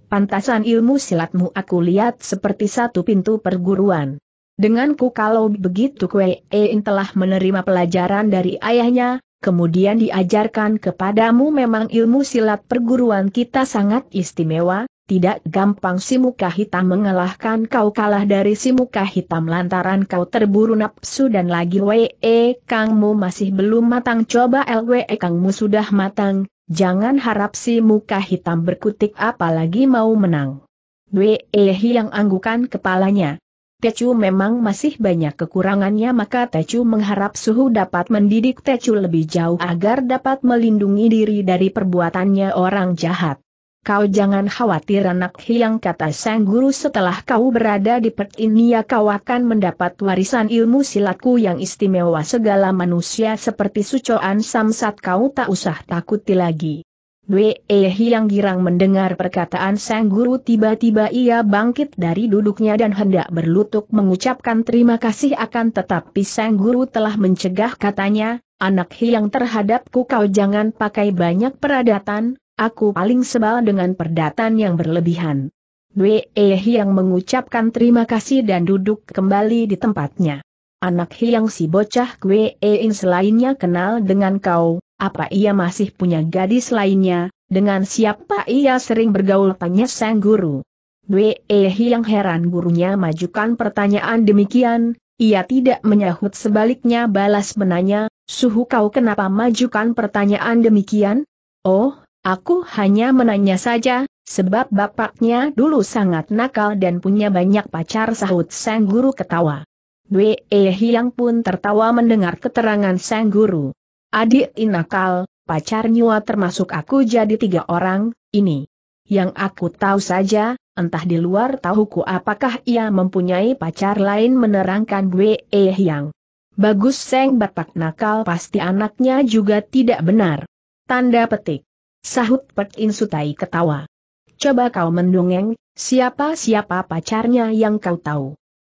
Pantasan ilmu silatmu aku lihat seperti satu pintu perguruan. Denganku kalau begitu Kwe Ein telah menerima pelajaran dari ayahnya, kemudian diajarkan kepadamu memang ilmu silat perguruan kita sangat istimewa, tidak gampang si muka hitam mengalahkan kau kalah dari si muka hitam lantaran kau terburu nafsu dan lagi we kangmu masih belum matang coba lwe kangmu sudah matang, Jangan harap si muka hitam berkutik apalagi mau menang. Wei eh, yang anggukan kepalanya. Tecu memang masih banyak kekurangannya maka Tecu mengharap Suhu dapat mendidik Tecu lebih jauh agar dapat melindungi diri dari perbuatannya orang jahat. Kau jangan khawatir anak hiang kata sang guru setelah kau berada di Pertinia kau akan mendapat warisan ilmu silatku yang istimewa segala manusia seperti sucoan samsat kau tak usah takuti lagi. Wee hiang girang mendengar perkataan sang guru tiba-tiba ia bangkit dari duduknya dan hendak berlutut mengucapkan terima kasih akan tetapi sang guru telah mencegah katanya, anak hiang terhadapku kau jangan pakai banyak peradatan, Aku paling sebal dengan perdatan yang berlebihan. Wei yang mengucapkan terima kasih dan duduk kembali di tempatnya. Anak Hiang si bocah Wei selainnya kenal dengan kau, apa ia masih punya gadis lainnya, dengan siapa ia sering bergaul tanya sang guru. Wei yang heran gurunya majukan pertanyaan demikian, ia tidak menyahut sebaliknya balas menanya, suhu kau kenapa majukan pertanyaan demikian? Oh, Aku hanya menanya saja, sebab bapaknya dulu sangat nakal dan punya banyak pacar sahut sang guru ketawa. Dwe e Hiang pun tertawa mendengar keterangan sang guru. Adik inakal, pacar nyua termasuk aku jadi tiga orang, ini. Yang aku tahu saja, entah di luar tahuku apakah ia mempunyai pacar lain menerangkan Dwe e Hiang. Bagus sang bapak nakal pasti anaknya juga tidak benar. Tanda petik sahut Pek Insutai ketawa. Coba kau mendongeng, siapa-siapa pacarnya yang kau tahu.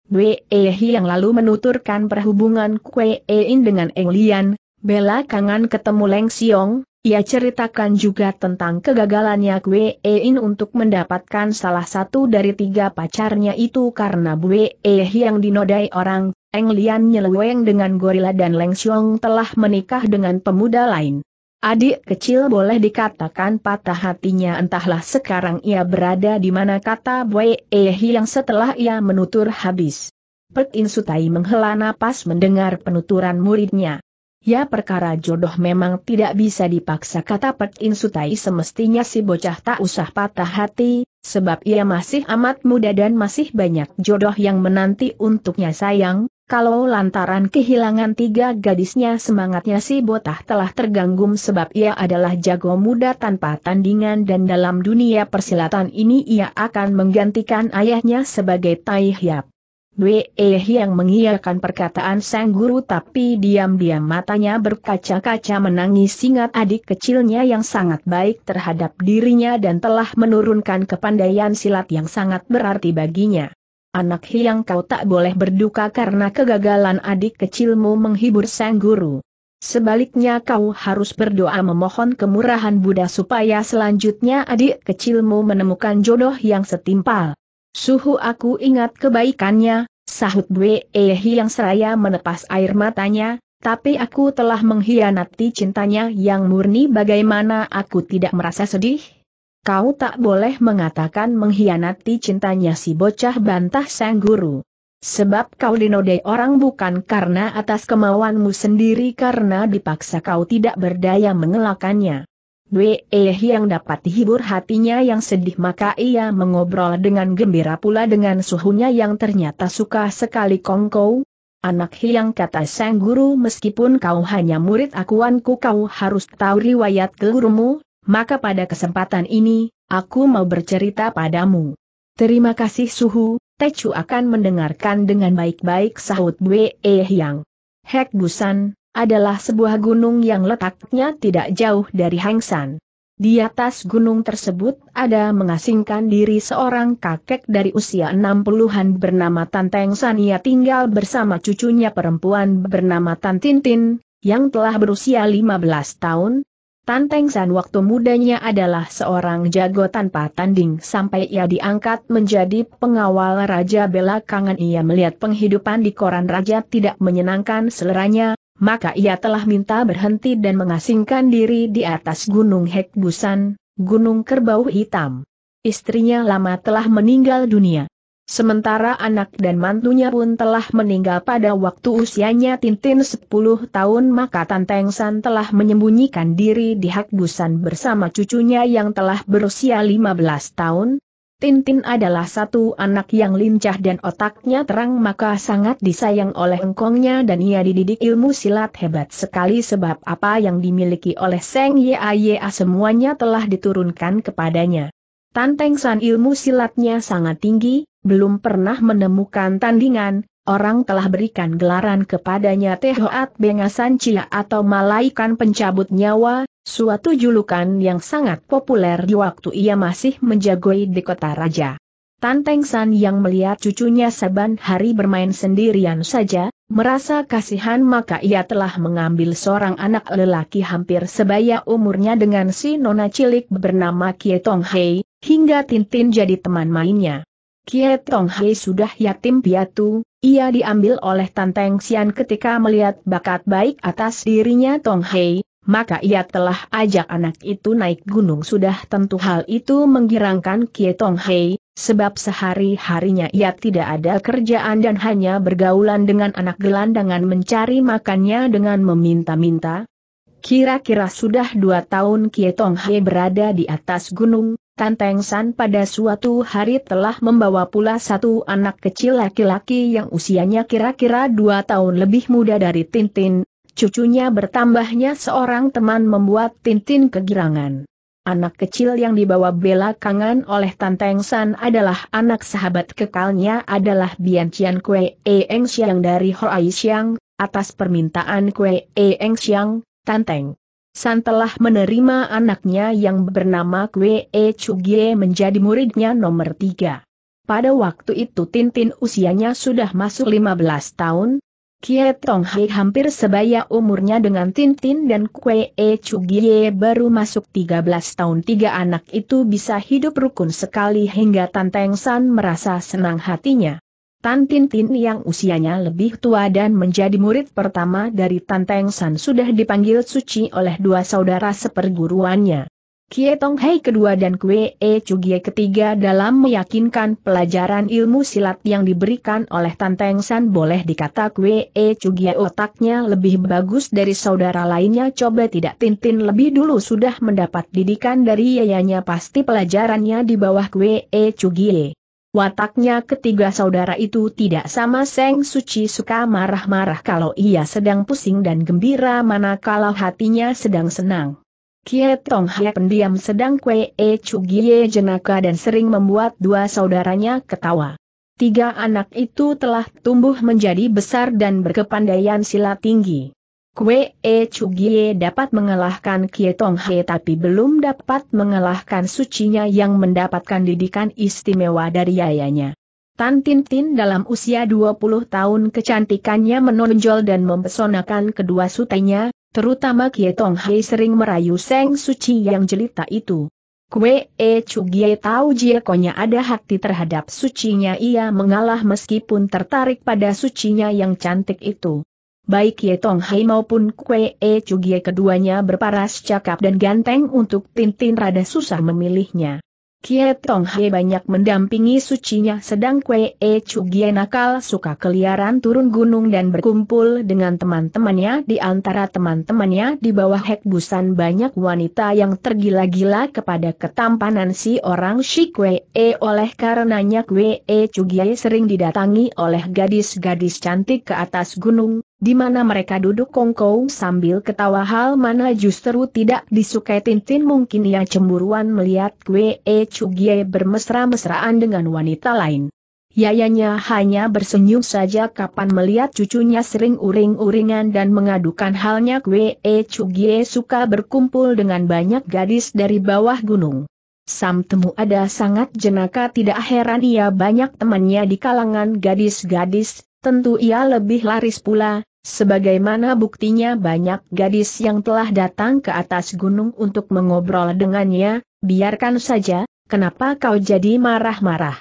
Wei yang lalu menuturkan perhubungan Kue Ein dengan Eng Lian, bela kangen ketemu Leng Siong, ia ceritakan juga tentang kegagalannya Kue Ein untuk mendapatkan salah satu dari tiga pacarnya itu karena Wei yang dinodai orang, Eng Lian nyeleweng dengan gorila dan Leng Siong telah menikah dengan pemuda lain. Adik kecil boleh dikatakan patah hatinya entahlah sekarang ia berada di mana kata Boy. Ehi yang setelah ia menutur habis. Pek Sutai menghela napas mendengar penuturan muridnya. Ya perkara jodoh memang tidak bisa dipaksa kata Pek Sutai semestinya si bocah tak usah patah hati, sebab ia masih amat muda dan masih banyak jodoh yang menanti untuknya sayang, kalau lantaran kehilangan tiga gadisnya semangatnya si botah telah terganggu sebab ia adalah jago muda tanpa tandingan dan dalam dunia persilatan ini ia akan menggantikan ayahnya sebagai Tai Hiap. Weh yang mengiyakan perkataan sang guru tapi diam-diam matanya berkaca-kaca menangis ingat adik kecilnya yang sangat baik terhadap dirinya dan telah menurunkan kepandaian silat yang sangat berarti baginya anak hiang kau tak boleh berduka karena kegagalan adik kecilmu menghibur sang guru. Sebaliknya kau harus berdoa memohon kemurahan Buddha supaya selanjutnya adik kecilmu menemukan jodoh yang setimpal. Suhu aku ingat kebaikannya, sahut Bwe e yang seraya menepas air matanya, tapi aku telah mengkhianati cintanya yang murni bagaimana aku tidak merasa sedih? Kau tak boleh mengatakan mengkhianati cintanya si bocah bantah sang guru. Sebab kau dinodai orang bukan karena atas kemauanmu sendiri karena dipaksa kau tidak berdaya mengelakannya. eh yang dapat dihibur hatinya yang sedih maka ia mengobrol dengan gembira pula dengan suhunya yang ternyata suka sekali kongkau. Anak hiang kata sang guru meskipun kau hanya murid akuanku kau harus tahu riwayat gurumu maka pada kesempatan ini, aku mau bercerita padamu. Terima kasih Suhu, Teju akan mendengarkan dengan baik-baik sahut E Yang. Hek Busan, adalah sebuah gunung yang letaknya tidak jauh dari Hangsan. Di atas gunung tersebut ada mengasingkan diri seorang kakek dari usia 60-an bernama Tanteng Sania tinggal bersama cucunya perempuan bernama Tan Tintin, yang telah berusia 15 tahun, Tan Teng San waktu mudanya adalah seorang jago tanpa tanding sampai ia diangkat menjadi pengawal Raja belakangan ia melihat penghidupan di koran Raja tidak menyenangkan seleranya, maka ia telah minta berhenti dan mengasingkan diri di atas Gunung Hekbusan, Gunung Kerbau Hitam. Istrinya lama telah meninggal dunia. Sementara anak dan mantunya pun telah meninggal pada waktu usianya Tintin 10 tahun maka Tanteng San telah menyembunyikan diri di Hakbusan bersama cucunya yang telah berusia 15 tahun. Tintin adalah satu anak yang lincah dan otaknya terang maka sangat disayang oleh engkongnya dan ia dididik ilmu silat hebat sekali sebab apa yang dimiliki oleh Seng Yaya semuanya telah diturunkan kepadanya. Tanteng San ilmu silatnya sangat tinggi, belum pernah menemukan tandingan, orang telah berikan gelaran kepadanya Tehoat Bengasan Cia atau Malaikan Pencabut Nyawa, suatu julukan yang sangat populer di waktu ia masih menjagoi di kota raja. Tanteng San yang melihat cucunya saban hari bermain sendirian saja, merasa kasihan maka ia telah mengambil seorang anak lelaki hampir sebaya umurnya dengan si nona cilik bernama Kietong Hei, hingga Tintin jadi teman mainnya. Kie Tong Hei sudah yatim piatu, ia diambil oleh Tanteng Xian ketika melihat bakat baik atas dirinya Tong Hei, maka ia telah ajak anak itu naik gunung sudah tentu hal itu menggirangkan Kie Tong Hei, sebab sehari-harinya ia tidak ada kerjaan dan hanya bergaulan dengan anak gelandangan mencari makannya dengan meminta-minta. Kira-kira sudah dua tahun Kie Tong Hei berada di atas gunung, Tanteng San pada suatu hari telah membawa pula satu anak kecil laki-laki yang usianya kira-kira dua tahun lebih muda dari Tintin, cucunya bertambahnya seorang teman membuat Tintin kegirangan. Anak kecil yang dibawa bela kangen oleh Tanteng San adalah anak sahabat kekalnya adalah Bian Cian Kue Eeng Xiang dari Hoai Xiang, atas permintaan Kue Eeng Xiang, Tanteng. San telah menerima anaknya yang bernama Kwe E Chugie menjadi muridnya nomor tiga. Pada waktu itu Tintin usianya sudah masuk 15 tahun. Kie Tong Hai hampir sebaya umurnya dengan Tintin dan Kwe E Chugie baru masuk 13 tahun. Tiga anak itu bisa hidup rukun sekali hingga Tanteng San merasa senang hatinya. Tan Tin Tin yang usianya lebih tua dan menjadi murid pertama dari Tan Teng San sudah dipanggil suci oleh dua saudara seperguruannya. Kie Tong Hei kedua dan Kue E Chugie ketiga dalam meyakinkan pelajaran ilmu silat yang diberikan oleh Tan Teng San boleh dikata Kue E Chugie otaknya lebih bagus dari saudara lainnya coba tidak Tintin lebih dulu sudah mendapat didikan dari yayanya pasti pelajarannya di bawah Kue E Chugie. Wataknya ketiga saudara itu tidak sama Seng Suci suka marah-marah kalau ia sedang pusing dan gembira manakala hatinya sedang senang. Kie Tong Hye pendiam sedang kue E cugie jenaka dan sering membuat dua saudaranya ketawa. Tiga anak itu telah tumbuh menjadi besar dan berkepandaian silat tinggi. Kue E Chugie dapat mengalahkan Kie Tong He tapi belum dapat mengalahkan sucinya yang mendapatkan didikan istimewa dari ayahnya. Tan Tin Tin dalam usia 20 tahun kecantikannya menonjol dan mempesonakan kedua sutenya, terutama Kie Tong He sering merayu Seng Suci yang jelita itu. Kue E Chugie tahu jiekonya ada hati terhadap sucinya ia mengalah meskipun tertarik pada sucinya yang cantik itu. Baik Ye Tong Hai maupun Kue E Chugie keduanya berparas cakap dan ganteng untuk Tintin rada susah memilihnya. Kie Tong Hai banyak mendampingi sucinya sedang Kue E Chugie nakal suka keliaran turun gunung dan berkumpul dengan teman-temannya di antara teman-temannya di bawah hek busan banyak wanita yang tergila-gila kepada ketampanan si orang si Kue E oleh karenanya Kue E Chugie sering didatangi oleh gadis-gadis cantik ke atas gunung di mana mereka duduk kongkow sambil ketawa hal mana justru tidak disukai Tintin mungkin ia cemburuan melihat Kwe E Chugie bermesra-mesraan dengan wanita lain. Yayanya hanya bersenyum saja kapan melihat cucunya sering uring-uringan dan mengadukan halnya Kwe E Chugie suka berkumpul dengan banyak gadis dari bawah gunung. Sam temu ada sangat jenaka tidak heran ia banyak temannya di kalangan gadis-gadis, tentu ia lebih laris pula, sebagaimana buktinya banyak gadis yang telah datang ke atas gunung untuk mengobrol dengannya, biarkan saja, kenapa kau jadi marah-marah?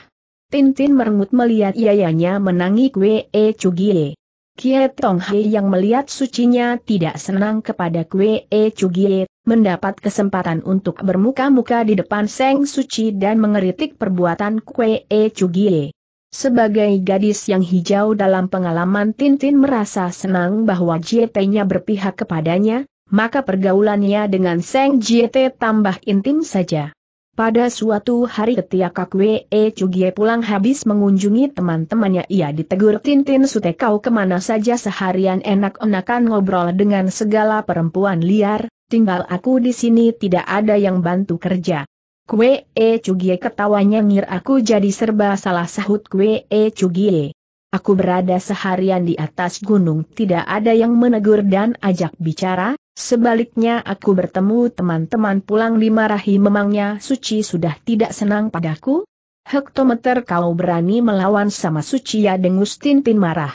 Tintin merengut melihat yayanya menangi kue e cugie. Kie Tong He yang melihat sucinya tidak senang kepada Kue E Cugie, mendapat kesempatan untuk bermuka-muka di depan Seng Suci dan mengeritik perbuatan Kue E Cugie. Sebagai gadis yang hijau dalam pengalaman Tintin merasa senang bahwa JT-nya berpihak kepadanya, maka pergaulannya dengan Seng JT tambah intim saja. Pada suatu hari ketika Kak E Cugie pulang habis mengunjungi teman-temannya ia ditegur Tintin Sute kau kemana saja seharian enak-enakan ngobrol dengan segala perempuan liar, tinggal aku di sini tidak ada yang bantu kerja. Kue E Cugie ketawanya ngir aku jadi serba salah sahut Kue E Cugie. Aku berada seharian di atas gunung tidak ada yang menegur dan ajak bicara, sebaliknya aku bertemu teman-teman pulang dimarahi memangnya Suci sudah tidak senang padaku? Hektometer kau berani melawan sama Suci ya dengus Tintin marah.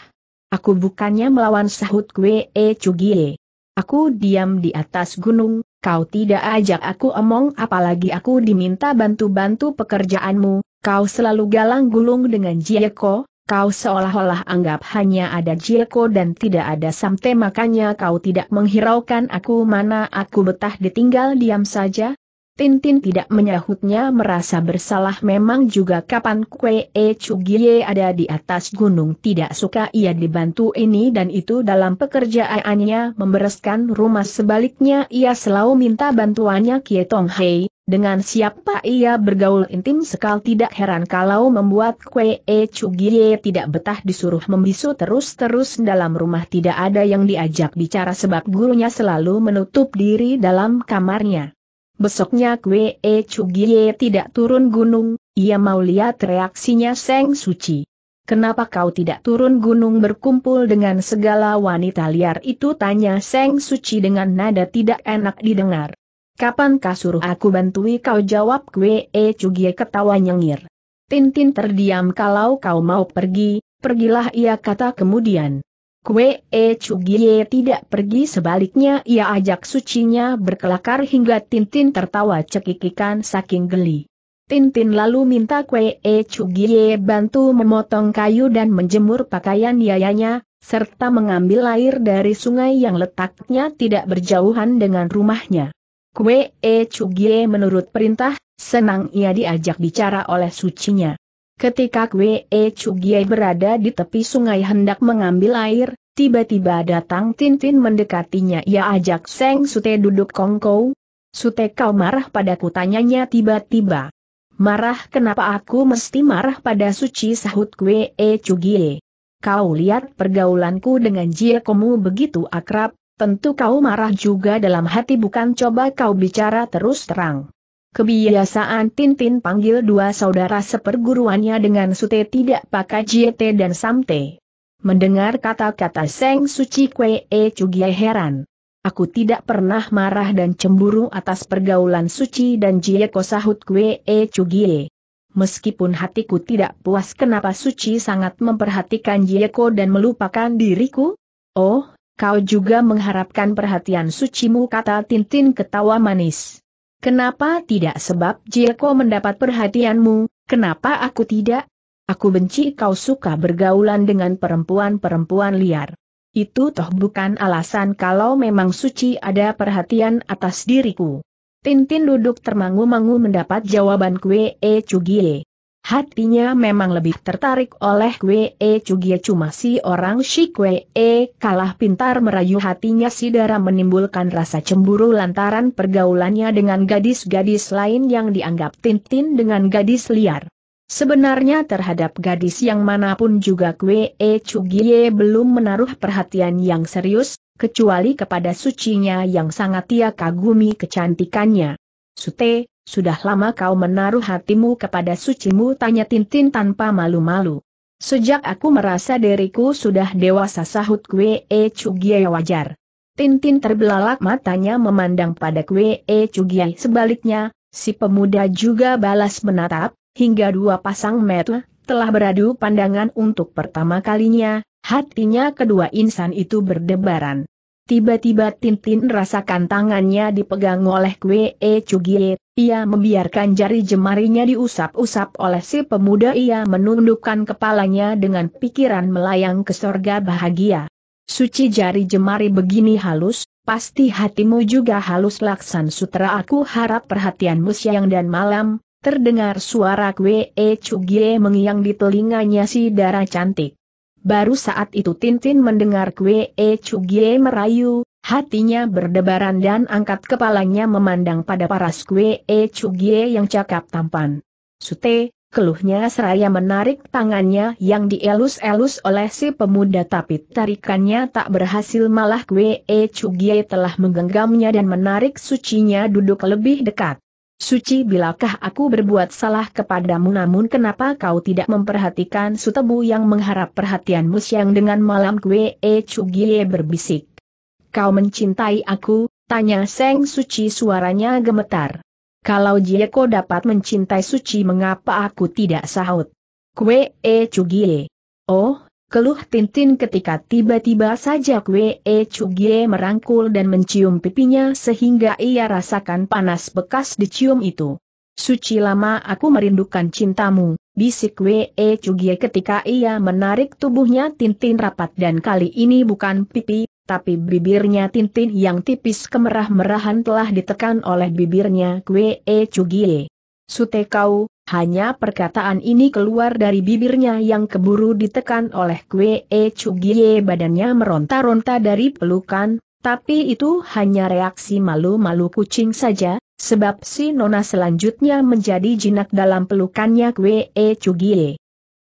Aku bukannya melawan sahut Kue E Cugie. Aku diam di atas gunung, kau tidak ajak aku omong apalagi aku diminta bantu-bantu pekerjaanmu, kau selalu galang gulung dengan Jieko, kau seolah-olah anggap hanya ada Jieko dan tidak ada Samte makanya kau tidak menghiraukan aku mana aku betah ditinggal diam saja, Tintin tidak menyahutnya merasa bersalah memang juga kapan Kue e Chugie ada di atas gunung tidak suka ia dibantu ini dan itu dalam pekerjaannya membereskan rumah sebaliknya ia selalu minta bantuannya Kie Tong Hei, dengan siapa ia bergaul intim sekali? tidak heran kalau membuat Kue e Chugie tidak betah disuruh membisu terus-terus dalam rumah tidak ada yang diajak bicara sebab gurunya selalu menutup diri dalam kamarnya. Besoknya Kwe E Chugie tidak turun gunung, ia mau lihat reaksinya Seng Suci. Kenapa kau tidak turun gunung berkumpul dengan segala wanita liar itu tanya Seng Suci dengan nada tidak enak didengar. Kapan kasur aku bantui kau jawab Kwe E Chugie ketawa nyengir. Tintin terdiam kalau kau mau pergi, pergilah ia kata kemudian. Kue E Chugie tidak pergi sebaliknya ia ajak sucinya berkelakar hingga Tintin tertawa cekikikan saking geli. Tintin lalu minta Kue E Chugie bantu memotong kayu dan menjemur pakaian yayanya, serta mengambil air dari sungai yang letaknya tidak berjauhan dengan rumahnya. Kue E Chugie menurut perintah, senang ia diajak bicara oleh sucinya. Ketika Kwee Chugie berada di tepi sungai hendak mengambil air, tiba-tiba datang Tintin mendekatinya. Ia ajak Seng Sute duduk kongkow. Sute kau marah pada kutanya?nya tiba-tiba. Marah kenapa aku mesti marah pada suci sahut Kwee Chugie. Kau lihat pergaulanku dengan Jiekomu begitu akrab, tentu kau marah juga dalam hati bukan coba kau bicara terus terang. Kebiasaan Tintin panggil dua saudara seperguruannya dengan Sute tidak pakai Jiete dan Samte. Mendengar kata-kata Seng Suci Kwee E Cugie heran. Aku tidak pernah marah dan cemburu atas pergaulan Suci dan Jieko sahut Kwee E Cugie. Meskipun hatiku tidak puas kenapa Suci sangat memperhatikan Jieko dan melupakan diriku? Oh, kau juga mengharapkan perhatian sucimu kata Tintin ketawa manis. Kenapa tidak sebab Jilko mendapat perhatianmu, kenapa aku tidak? Aku benci kau suka bergaulan dengan perempuan-perempuan liar. Itu toh bukan alasan kalau memang suci ada perhatian atas diriku. Tintin duduk termangu-mangu mendapat jawaban kue e cugie. Hatinya memang lebih tertarik oleh Wee E Cugie cuma si orang si Wee e. kalah pintar merayu hatinya si dara menimbulkan rasa cemburu lantaran pergaulannya dengan gadis-gadis lain yang dianggap tintin dengan gadis liar. Sebenarnya terhadap gadis yang manapun juga Wee E Cugie belum menaruh perhatian yang serius, kecuali kepada sucinya yang sangat ia kagumi kecantikannya. Sute, sudah lama kau menaruh hatimu kepada sucimu tanya Tintin tanpa malu-malu. Sejak aku merasa diriku sudah dewasa sahut kue e wajar. Tintin terbelalak matanya memandang pada kue e sebaliknya, si pemuda juga balas menatap, hingga dua pasang mata telah beradu pandangan untuk pertama kalinya, hatinya kedua insan itu berdebaran. Tiba-tiba Tintin rasakan tangannya dipegang oleh Kwe E Chugie, ia membiarkan jari jemarinya diusap-usap oleh si pemuda ia menundukkan kepalanya dengan pikiran melayang ke sorga bahagia. Suci jari jemari begini halus, pasti hatimu juga halus laksan sutra aku harap perhatianmu siang dan malam, terdengar suara Kwe E Chugie mengiang di telinganya si darah cantik. Baru saat itu Tintin mendengar Kwe E Chugie merayu, hatinya berdebaran dan angkat kepalanya memandang pada paras Kwe E Chugie yang cakap tampan. Sute, keluhnya seraya menarik tangannya yang dielus-elus oleh si pemuda tapi tarikannya tak berhasil malah Kwe E Chugie telah menggenggamnya dan menarik sucinya duduk lebih dekat. Suci bilakah aku berbuat salah kepadamu namun kenapa kau tidak memperhatikan sutebu yang mengharap perhatianmu siang dengan malam kue e eh, cugie berbisik. Kau mencintai aku, tanya Seng Suci suaranya gemetar. Kalau Jieko dapat mencintai Suci mengapa aku tidak sahut? Kue e eh, cugie. Oh, Keluh Tintin ketika tiba-tiba saja Kue E Chugie merangkul dan mencium pipinya sehingga ia rasakan panas bekas dicium itu. Suci lama aku merindukan cintamu, bisik Kue E Chugie ketika ia menarik tubuhnya Tintin rapat dan kali ini bukan pipi, tapi bibirnya Tintin yang tipis kemerah-merahan telah ditekan oleh bibirnya Kue E Chugie. Sute kau, hanya perkataan ini keluar dari bibirnya yang keburu ditekan oleh Kwe E Chugie badannya meronta-ronta dari pelukan, tapi itu hanya reaksi malu-malu kucing saja, sebab si Nona selanjutnya menjadi jinak dalam pelukannya Kwe E Chugie.